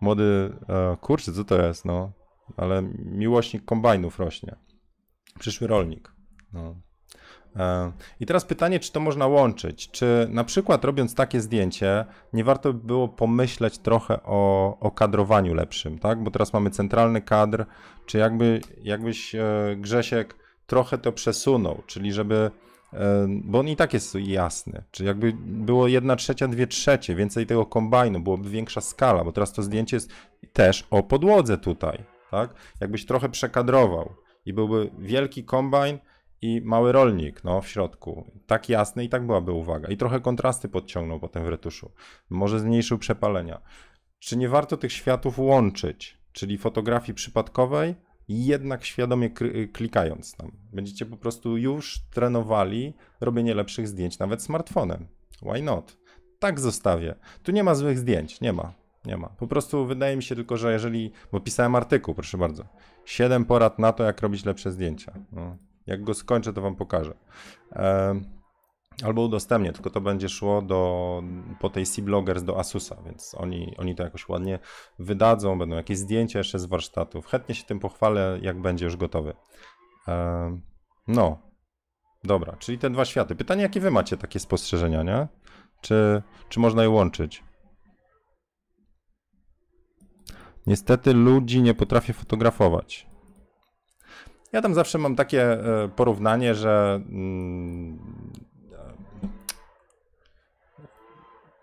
młody, e, kurczę, co to jest, no. Ale miłośnik kombajnów rośnie. Przyszły rolnik. No. I teraz pytanie, czy to można łączyć? Czy na przykład robiąc takie zdjęcie, nie warto by było pomyśleć trochę o, o kadrowaniu lepszym, tak? Bo teraz mamy centralny kadr, czy jakby, jakbyś e, Grzesiek trochę to przesunął, czyli żeby e, bo on i tak jest jasny. Czy jakby było jedna trzecia, dwie trzecie, więcej tego kombajnu, byłoby większa skala, bo teraz to zdjęcie jest też o podłodze tutaj, tak? Jakbyś trochę przekadrował i byłby wielki kombajn i mały rolnik no, w środku. Tak jasny i tak byłaby uwaga. I trochę kontrasty podciągnął potem w retuszu. Może zmniejszył przepalenia. Czy nie warto tych światów łączyć, czyli fotografii przypadkowej, jednak świadomie y, klikając tam? Będziecie po prostu już trenowali robienie lepszych zdjęć nawet smartfonem. Why not? Tak zostawię. Tu nie ma złych zdjęć, nie ma. Nie ma. Po prostu wydaje mi się tylko, że jeżeli. Bo pisałem artykuł, proszę bardzo. Siedem porad na to, jak robić lepsze zdjęcia. No. Jak go skończę, to wam pokażę. Albo udostępnię, tylko to będzie szło do, po tej C-Bloggers do Asusa, więc oni, oni to jakoś ładnie wydadzą, będą jakieś zdjęcia jeszcze z warsztatów. Chętnie się tym pochwalę, jak będzie już gotowy. No, dobra, czyli te dwa światy. Pytanie, jakie wy macie takie spostrzeżenia, nie? Czy, czy można je łączyć? Niestety ludzi nie potrafię fotografować. Ja tam zawsze mam takie e, porównanie, że mm,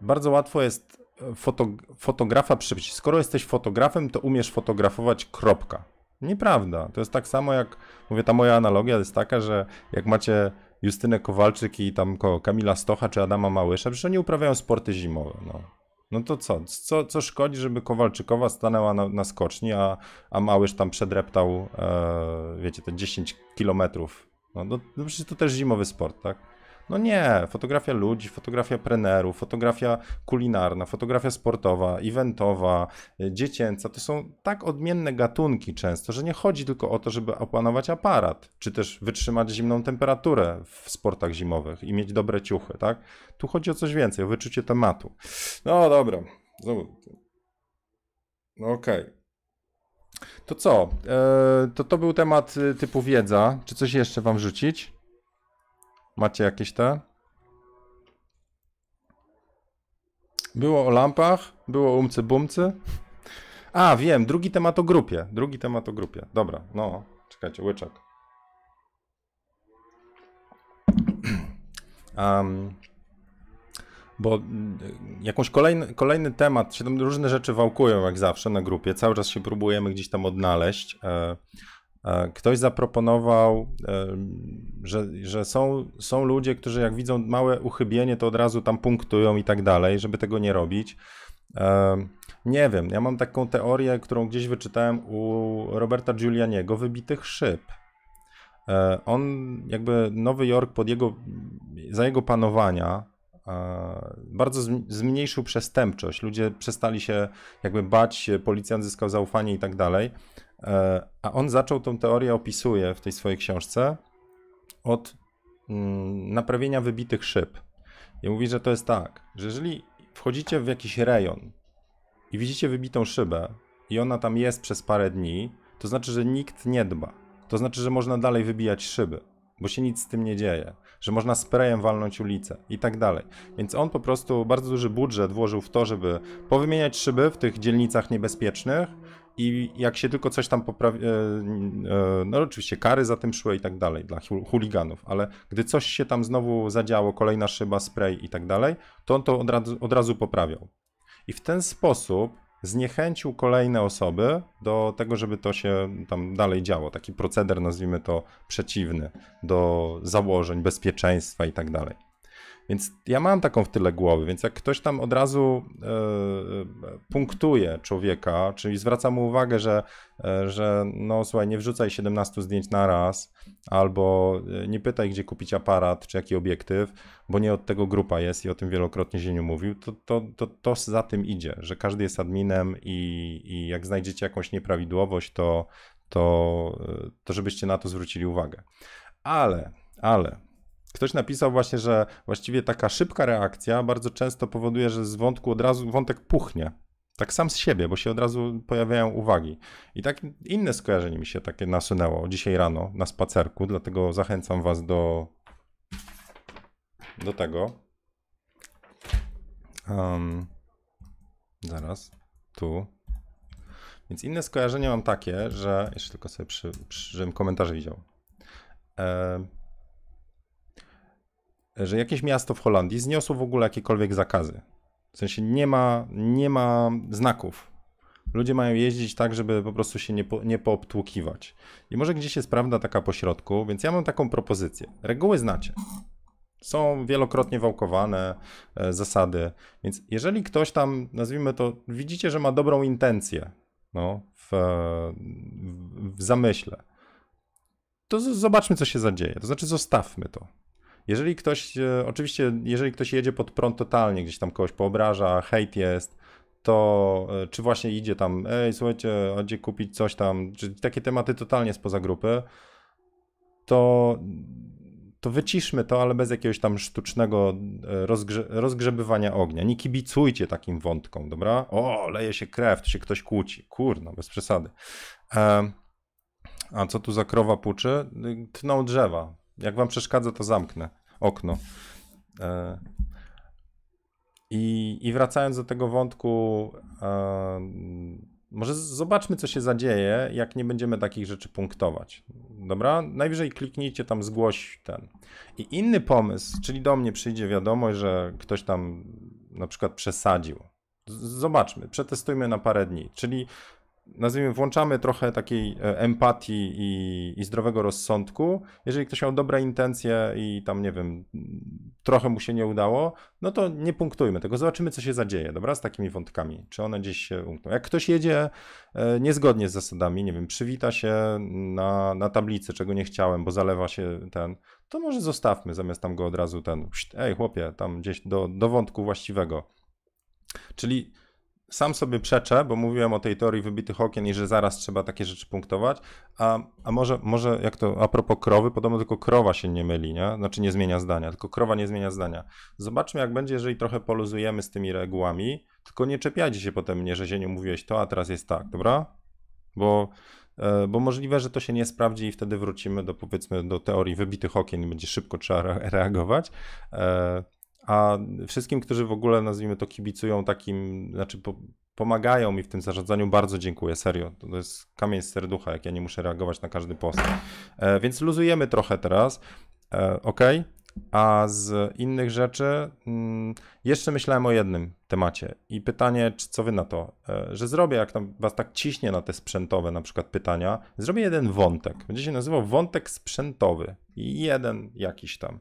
bardzo łatwo jest foto, fotografa przybić. Skoro jesteś fotografem, to umiesz fotografować kropka. Nieprawda. To jest tak samo jak, mówię, ta moja analogia jest taka, że jak macie Justynę Kowalczyk i tam Kamila Stocha czy Adama Małysza, przecież oni uprawiają sporty zimowe. No. No to co? Co, co szkodzi, żeby Kowalczykowa stanęła na, na skoczni, a, a Małysz tam przedreptał, e, wiecie, te 10 kilometrów. No, no, no przecież to też zimowy sport, tak? No nie, fotografia ludzi, fotografia plenerów, fotografia kulinarna, fotografia sportowa, eventowa, y, dziecięca to są tak odmienne gatunki często, że nie chodzi tylko o to, żeby opanować aparat, czy też wytrzymać zimną temperaturę w sportach zimowych i mieć dobre ciuchy, tak? Tu chodzi o coś więcej, o wyczucie tematu. No dobra, znowu. No, Okej. Okay. To co? E, to to był temat y, typu wiedza. Czy coś jeszcze wam rzucić? Macie jakieś te? Było o lampach, było umcy bumcy. A, wiem, drugi temat o grupie. Drugi temat o grupie. Dobra, no, czekajcie, łyczek. Um, <clears throat> bo y, jakąś kolejny, kolejny temat, się tam różne rzeczy wałkują jak zawsze na grupie, cały czas się próbujemy gdzieś tam odnaleźć. E, E, ktoś zaproponował, e, że, że są, są ludzie, którzy jak widzą małe uchybienie, to od razu tam punktują i tak dalej, żeby tego nie robić. E, nie wiem, ja mam taką teorię, którą gdzieś wyczytałem u Roberta Giulianiego, wybitych szyb. On jakby Nowy Jork pod jego, za jego panowania bardzo zmniejszył przestępczość. Ludzie przestali się jakby bać, policjant zyskał zaufanie i tak dalej. E, a on zaczął tą teorię, opisuje w tej swojej książce, od mm, naprawienia wybitych szyb. I mówi, że to jest tak, że jeżeli wchodzicie w jakiś rejon i widzicie wybitą szybę i ona tam jest przez parę dni, to znaczy, że nikt nie dba. To znaczy, że można dalej wybijać szyby, bo się nic z tym nie dzieje, że można sprayem walnąć ulicę i tak dalej. Więc on po prostu bardzo duży budżet włożył w to, żeby powymieniać szyby w tych dzielnicach niebezpiecznych, i jak się tylko coś tam poprawi, e, e, no oczywiście kary za tym szły i tak dalej dla chuliganów, ale gdy coś się tam znowu zadziało, kolejna szyba, spray i tak dalej, to on to od razu, od razu poprawiał. I w ten sposób zniechęcił kolejne osoby do tego, żeby to się tam dalej działo. Taki proceder, nazwijmy to, przeciwny do założeń, bezpieczeństwa i tak dalej. Więc ja mam taką w tyle głowy, więc jak ktoś tam od razu e, e, punktuje człowieka, czyli zwraca mu uwagę, że, e, że no słuchaj, nie wrzucaj 17 zdjęć na raz, albo nie pytaj, gdzie kupić aparat, czy jaki obiektyw, bo nie od tego grupa jest i o tym wielokrotnie Zieniu mówił, to to, to, to za tym idzie, że każdy jest adminem i, i jak znajdziecie jakąś nieprawidłowość, to, to, to żebyście na to zwrócili uwagę. Ale, ale Ktoś napisał właśnie, że właściwie taka szybka reakcja bardzo często powoduje, że z wątku od razu wątek puchnie. Tak sam z siebie, bo się od razu pojawiają uwagi. I tak inne skojarzenie mi się takie nasunęło dzisiaj rano na spacerku, dlatego zachęcam Was do, do tego. Um, zaraz, tu. Więc inne skojarzenie mam takie, że. Jeszcze tylko sobie przy, przy żebym komentarz widział. E, że jakieś miasto w Holandii zniosło w ogóle jakiekolwiek zakazy. W sensie nie ma, nie ma znaków. Ludzie mają jeździć tak, żeby po prostu się nie, po, nie poobtłukiwać. I może gdzieś jest prawda taka pośrodku, więc ja mam taką propozycję. Reguły znacie. Są wielokrotnie wałkowane e, zasady, więc jeżeli ktoś tam, nazwijmy to, widzicie, że ma dobrą intencję no, w, w, w zamyśle, to zobaczmy, co się zadzieje. To znaczy, zostawmy to. Jeżeli ktoś, e, oczywiście, jeżeli ktoś jedzie pod prąd totalnie, gdzieś tam kogoś poobraża, hejt jest, to e, czy właśnie idzie tam, ej, słuchajcie, a gdzie kupić coś tam, czy takie tematy totalnie spoza grupy, to, to wyciszmy to, ale bez jakiegoś tam sztucznego e, rozgrze rozgrzebywania ognia. Nie kibicujcie takim wątkom, dobra? O, leje się krew, tu się ktoś kłóci. Kurno, bez przesady. E, a co tu za krowa puczy? Tną drzewa jak wam przeszkadza, to zamknę okno. E, I, i wracając do tego wątku, e, może zobaczmy, co się zadzieje, jak nie będziemy takich rzeczy punktować. Dobra? Najwyżej kliknijcie tam zgłoś ten. I inny pomysł, czyli do mnie przyjdzie wiadomość, że ktoś tam na przykład przesadził. Zobaczmy, przetestujmy na parę dni. Czyli nazwijmy, włączamy trochę takiej e, empatii i, i, zdrowego rozsądku. Jeżeli ktoś miał dobre intencje i tam, nie wiem, trochę mu się nie udało, no to nie punktujmy tego, zobaczymy, co się zadzieje, dobra, z takimi wątkami, czy one gdzieś się umkną. Jak ktoś jedzie e, niezgodnie z zasadami, nie wiem, przywita się na, na tablicy, czego nie chciałem, bo zalewa się ten, to może zostawmy, zamiast tam go od razu ten, ej chłopie, tam gdzieś do, do wątku właściwego. Czyli sam sobie przeczę, bo mówiłem o tej teorii wybitych okien i że zaraz trzeba takie rzeczy punktować, a, a może, może jak to, a propos krowy, podobno tylko krowa się nie myli, nie? Znaczy nie zmienia zdania, tylko krowa nie zmienia zdania. Zobaczmy jak będzie, jeżeli trochę poluzujemy z tymi regułami, tylko nie czepiajcie się potem mnie, że się nie mówiłeś to, a teraz jest tak, dobra? Bo, e, bo możliwe, że to się nie sprawdzi i wtedy wrócimy do powiedzmy do teorii wybitych okien i będzie szybko trzeba reagować. E, a wszystkim, którzy w ogóle nazwijmy to kibicują takim, znaczy po, pomagają mi w tym zarządzaniu, bardzo dziękuję, serio. To jest kamień z serducha, jak ja nie muszę reagować na każdy post. E, więc luzujemy trochę teraz, e, ok? A z innych rzeczy mm, jeszcze myślałem o jednym temacie i pytanie, czy co wy na to, e, że zrobię, jak tam was tak ciśnie na te sprzętowe na przykład pytania, zrobię jeden wątek. Będzie się nazywał wątek sprzętowy i jeden jakiś tam.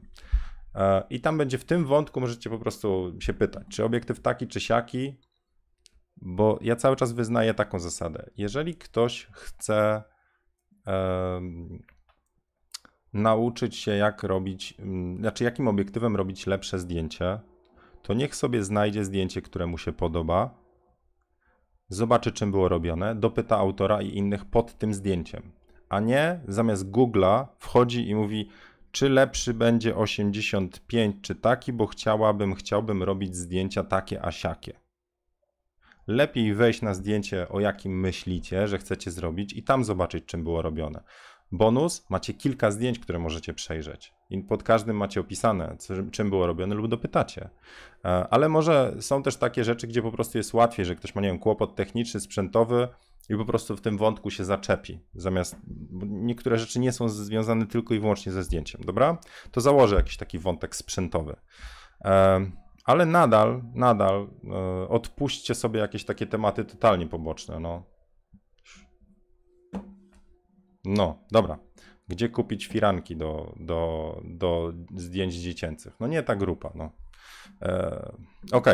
I tam będzie w tym wątku możecie po prostu się pytać, czy obiektyw taki, czy siaki, bo ja cały czas wyznaję taką zasadę. Jeżeli ktoś chce um, nauczyć się, jak robić, znaczy jakim obiektywem robić lepsze zdjęcie, to niech sobie znajdzie zdjęcie, które mu się podoba, zobaczy, czym było robione, dopyta autora i innych pod tym zdjęciem, a nie zamiast Google'a wchodzi i mówi, czy lepszy będzie 85 czy taki, bo chciałabym, chciałbym robić zdjęcia takie a siakie. Lepiej wejść na zdjęcie, o jakim myślicie, że chcecie zrobić i tam zobaczyć, czym było robione. Bonus, macie kilka zdjęć, które możecie przejrzeć. I pod każdym macie opisane, co, czym było robione lub dopytacie. E, ale może są też takie rzeczy, gdzie po prostu jest łatwiej, że ktoś ma, nie wiem, kłopot techniczny, sprzętowy, i po prostu w tym wątku się zaczepi, zamiast niektóre rzeczy nie są związane tylko i wyłącznie ze zdjęciem, dobra? To założę jakiś taki wątek sprzętowy. Ale nadal, nadal e, odpuśćcie sobie jakieś takie tematy totalnie poboczne, no. No, dobra. Gdzie kupić firanki do, do, do zdjęć dziecięcych? No nie ta grupa, no. E, OK,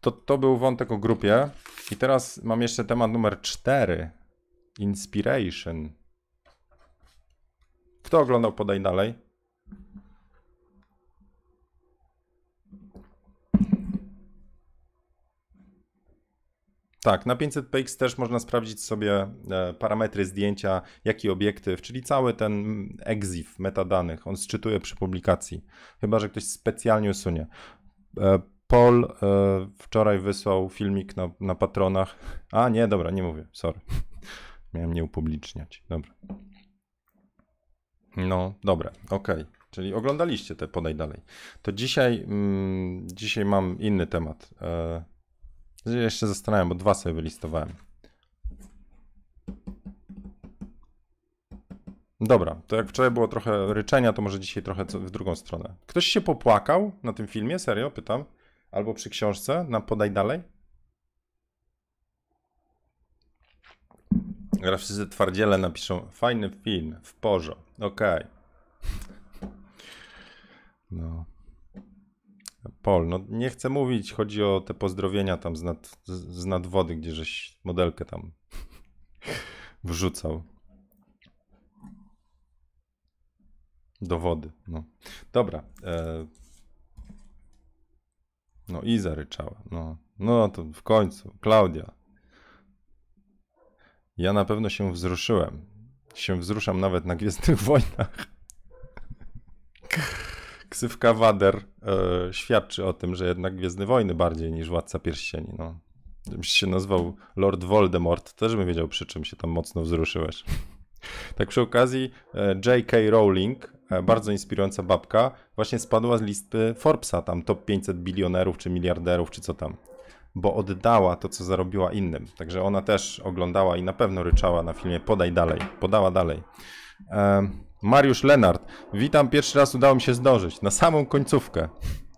to, to był wątek o grupie. I teraz mam jeszcze temat numer 4. Inspiration. Kto oglądał Podaj Dalej? Tak, na 500px też można sprawdzić sobie e, parametry zdjęcia, jaki obiektyw, czyli cały ten exif metadanych. On sczytuje przy publikacji, chyba że ktoś specjalnie usunie. E, Paul e, wczoraj wysłał filmik na, na patronach. A nie, dobra, nie mówię, sorry. <laughs> Miałem nie upubliczniać. Dobra. No, dobra, okej. Okay. Czyli oglądaliście te podaj dalej. To dzisiaj, mm, dzisiaj mam inny temat. E, jeszcze zastanawiam, bo dwa sobie wylistowałem. Dobra, to jak wczoraj było trochę ryczenia, to może dzisiaj trochę w drugą stronę. Ktoś się popłakał na tym filmie? Serio, pytam. Albo przy książce? Na podaj dalej? Teraz wszyscy twardziele napiszą fajny film, w porze. Okej. Okay. No. Pol, no nie chcę mówić, chodzi o te pozdrowienia tam z nad, z nad wody, gdzie żeś modelkę tam wrzucał. Dowody, no. Dobra. E... No i zaryczała. No. no to w końcu. Klaudia. Ja na pewno się wzruszyłem. Się wzruszam nawet na Gwiezdnych Wojnach. Ksywka Wader e, świadczy o tym, że jednak Gwiezdne Wojny bardziej niż Władca Pierścieni. No. Gdybyś się nazywał Lord Voldemort, też bym wiedział, przy czym się tam mocno wzruszyłeś. Tak przy okazji, e, J.K. Rowling E, bardzo inspirująca babka, właśnie spadła z listy Forbesa, tam top 500 bilionerów czy miliarderów, czy co tam. Bo oddała to, co zarobiła innym. Także ona też oglądała i na pewno ryczała na filmie Podaj dalej, podała dalej. E, Mariusz Lenart, witam, pierwszy raz udało mi się zdążyć. Na samą końcówkę.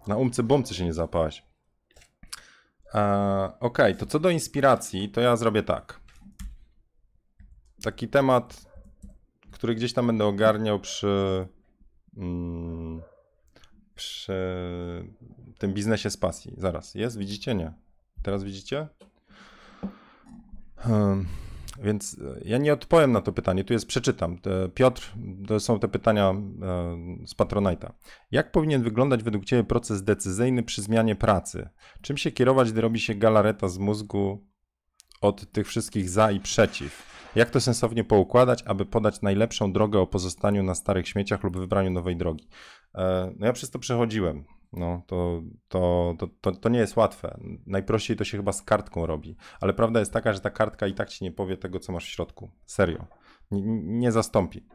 Na umcy bumcy się nie zapałaś. E, ok to co do inspiracji, to ja zrobię tak. Taki temat, który gdzieś tam będę ogarniał przy Mm, przy tym biznesie z pasji. Zaraz, jest? Widzicie? Nie. Teraz widzicie? Hmm. Więc e, ja nie odpowiem na to pytanie, tu jest przeczytam. E, Piotr, to są te pytania e, z Patronite'a. Jak powinien wyglądać według Ciebie proces decyzyjny przy zmianie pracy? Czym się kierować, gdy robi się galareta z mózgu od tych wszystkich za i przeciw? Jak to sensownie poukładać, aby podać najlepszą drogę o pozostaniu na starych śmieciach lub wybraniu nowej drogi? E, no ja przez to przechodziłem. No, to, to, to, to, nie jest łatwe. Najprościej to się chyba z kartką robi, ale prawda jest taka, że ta kartka i tak ci nie powie tego, co masz w środku. Serio. Nie, nie zastąpi.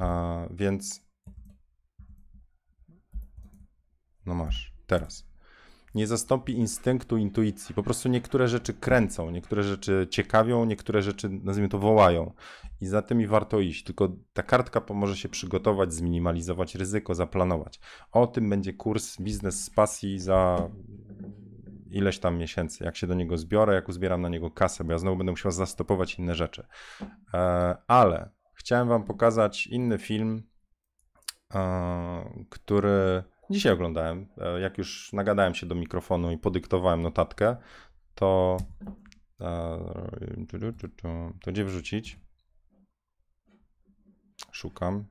A, więc. No masz, teraz nie zastąpi instynktu, intuicji. Po prostu niektóre rzeczy kręcą, niektóre rzeczy ciekawią, niektóre rzeczy, nazwijmy to, wołają. I za tymi warto iść. Tylko ta kartka pomoże się przygotować, zminimalizować ryzyko, zaplanować. O tym będzie kurs Biznes z Pasji za ileś tam miesięcy, jak się do niego zbiorę, jak uzbieram na niego kasę, bo ja znowu będę musiał zastopować inne rzeczy. E, ale chciałem Wam pokazać inny film, e, który Dzisiaj oglądałem. E, jak już nagadałem się do mikrofonu i podyktowałem notatkę, to. E, to gdzie wrzucić? Szukam.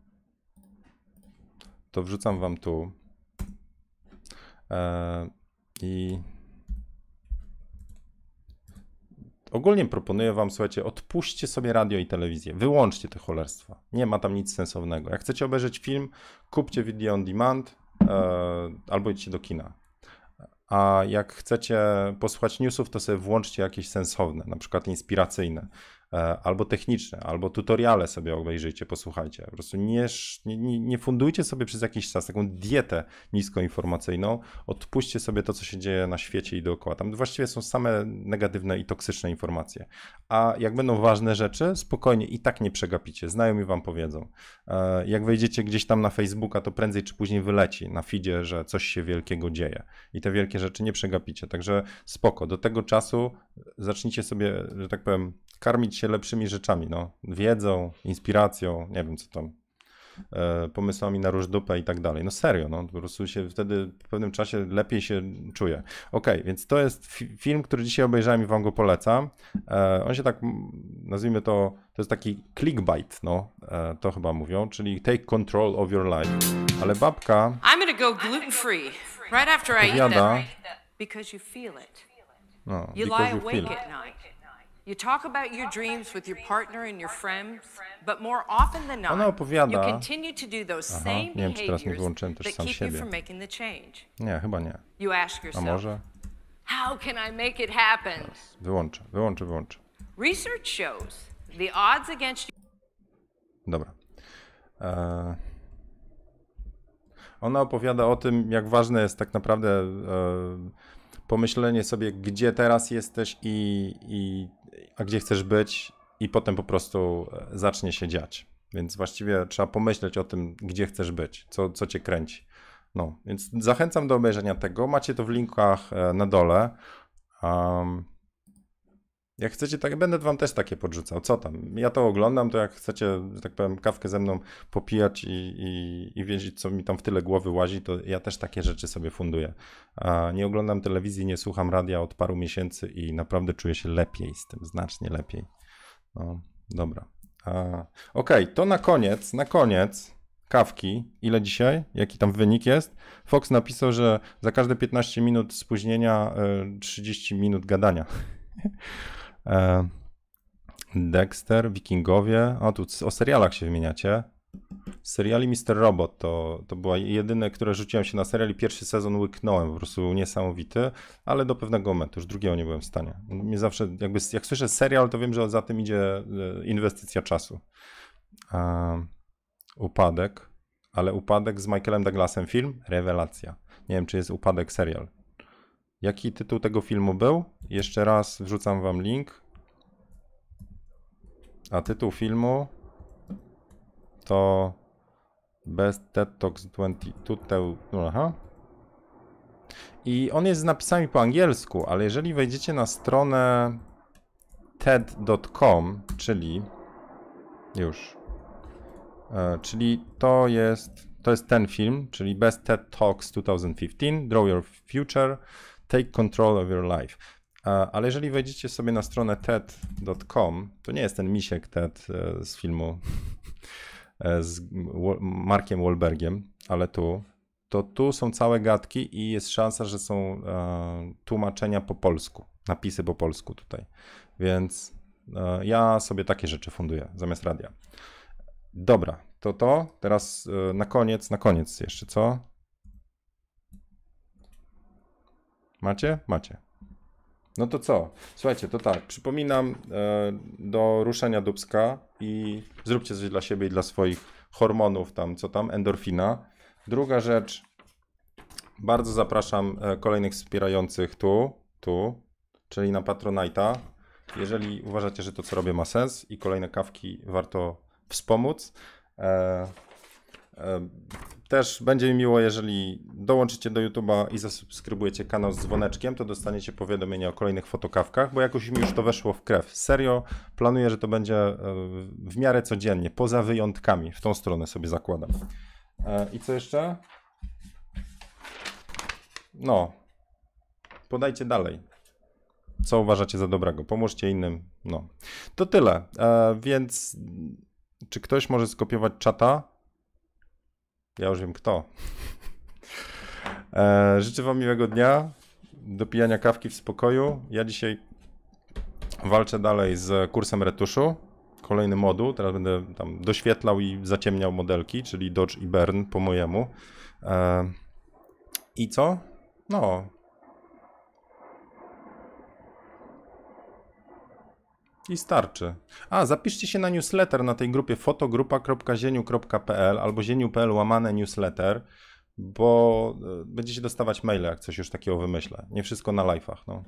To wrzucam wam tu. E, I. Ogólnie proponuję wam, słuchajcie, odpuśćcie sobie radio i telewizję. Wyłączcie te cholerstwa. Nie ma tam nic sensownego. Jak chcecie obejrzeć film, kupcie video on demand, E, albo idźcie do kina. A jak chcecie posłuchać newsów, to sobie włączcie jakieś sensowne, na przykład inspiracyjne, e, albo techniczne, albo tutoriale sobie obejrzyjcie, posłuchajcie. Po prostu nie, nie, nie fundujcie sobie przez jakiś czas taką dietę niskoinformacyjną, odpuśćcie sobie to, co się dzieje na świecie i dookoła. Tam właściwie są same negatywne i toksyczne informacje a jak będą ważne rzeczy, spokojnie i tak nie przegapicie. Znajomi wam powiedzą. E, jak wejdziecie gdzieś tam na Facebooka, to prędzej czy później wyleci na feedzie, że coś się wielkiego dzieje. I te wielkie rzeczy nie przegapicie. Także spoko. Do tego czasu zacznijcie sobie, że tak powiem, karmić się lepszymi rzeczami. No. Wiedzą, inspiracją, nie wiem co tam E, pomysłami na różdupę i tak dalej. No serio, no po prostu się wtedy w pewnym czasie lepiej się czuję. Ok, więc to jest film, który dzisiaj obejrzałem i wam go polecam. E, on się tak, nazwijmy to, to jest taki clickbait, no e, to chyba mówią, czyli take control of your life. Ale babka I'm gonna go gluten free right after I eat that. Because you feel it. No, because you feel it dreams Ona opowiada. Aha, nie wiem, czy teraz nie wyłączyłem też sam siebie. Nie, chyba nie. A może? How can I make it happen? Wyłączę, wyłączę, wyłączę. Research shows the odds against Dobra. E... Ona opowiada o tym, jak ważne jest tak naprawdę e... pomyślenie sobie, gdzie teraz jesteś i, i a gdzie chcesz być, i potem po prostu e, zacznie się dziać. Więc właściwie trzeba pomyśleć o tym, gdzie chcesz być, co, co cię kręci. No, więc zachęcam do obejrzenia tego. Macie to w linkach e, na dole. Um, jak chcecie, tak będę wam też takie podrzucał. Co tam? Ja to oglądam, to jak chcecie, że tak powiem, kawkę ze mną popijać i, i, i wiedzieć, co mi tam w tyle głowy łazi, to ja też takie rzeczy sobie funduję. A nie oglądam telewizji, nie słucham radia od paru miesięcy i naprawdę czuję się lepiej z tym, znacznie lepiej. No, dobra. Okej, okay, to na koniec, na koniec kawki. Ile dzisiaj? Jaki tam wynik jest? Fox napisał, że za każde 15 minut spóźnienia 30 e, minut gadania. <laughs> E, Dexter, Wikingowie. O tu o serialach się wymieniacie. seriali Mister Robot to, to była jedyne, które rzuciłem się na serial i pierwszy sezon łyknąłem, po prostu niesamowity, ale do pewnego momentu, już drugiego nie byłem w stanie. Mnie zawsze, jakby jak słyszę serial, to wiem, że za tym idzie e, inwestycja czasu. Um, upadek, ale upadek z Michaelem Douglasem film, rewelacja. Nie wiem, czy jest upadek serial. Jaki tytuł tego filmu był? Jeszcze raz wrzucam wam link. A tytuł filmu to Best TED Talks 22. Aha. I on jest z napisami po angielsku, ale jeżeli wejdziecie na stronę ted.com, czyli już, e, czyli to jest, to jest ten film, czyli Best TED Talks 2015, Draw Your Future. Take Control of Your Life. Ale jeżeli wejdziecie sobie na stronę TED.com, to nie jest ten misiek TED e, z filmu e, z Markiem Wolbergiem, ale tu, to tu są całe gadki i jest szansa, że są e, tłumaczenia po polsku, napisy po polsku tutaj. Więc ja sobie takie rzeczy funduję zamiast radia. Dobra, to to. Teraz na koniec, na koniec jeszcze, co? Macie? Macie. No to co? Słuchajcie, to tak. Przypominam e, do ruszenia dubska i zróbcie coś dla siebie i dla swoich hormonów, tam co tam, endorfina. Druga rzecz, bardzo zapraszam e, kolejnych wspierających tu, tu, czyli na Patronite'a. Jeżeli uważacie, że to co robię ma sens i kolejne kawki warto wspomóc. E, też będzie mi miło, jeżeli dołączycie do YouTube'a i zasubskrybujecie kanał z dzwoneczkiem, to dostaniecie powiadomienia o kolejnych fotokawkach, bo jakoś mi już to weszło w krew. Serio, planuję, że to będzie e, w miarę codziennie, poza wyjątkami. W tą stronę sobie zakładam. E, I co jeszcze? No, podajcie dalej. Co uważacie za dobrego? Pomóżcie innym. No, to tyle. E, więc czy ktoś może skopiować czata? Ja już wiem kto. E, życzę Wam miłego dnia, dopijania kawki w spokoju. Ja dzisiaj walczę dalej z kursem retuszu. Kolejny moduł, teraz będę tam doświetlał i zaciemniał modelki, czyli Dodge i Bern po mojemu. E, I co? No, I starczy. A, zapiszcie się na newsletter na tej grupie fotogrupa.zieniu.pl albo zieniu.pl łamane newsletter, bo e, będziecie dostawać maile, jak coś już takiego wymyślę. Nie wszystko na live'ach. No.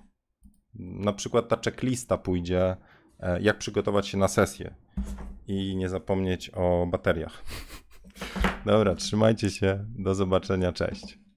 Na przykład ta checklista pójdzie, e, jak przygotować się na sesję i nie zapomnieć o bateriach. <laughs> Dobra, trzymajcie się. Do zobaczenia. Cześć.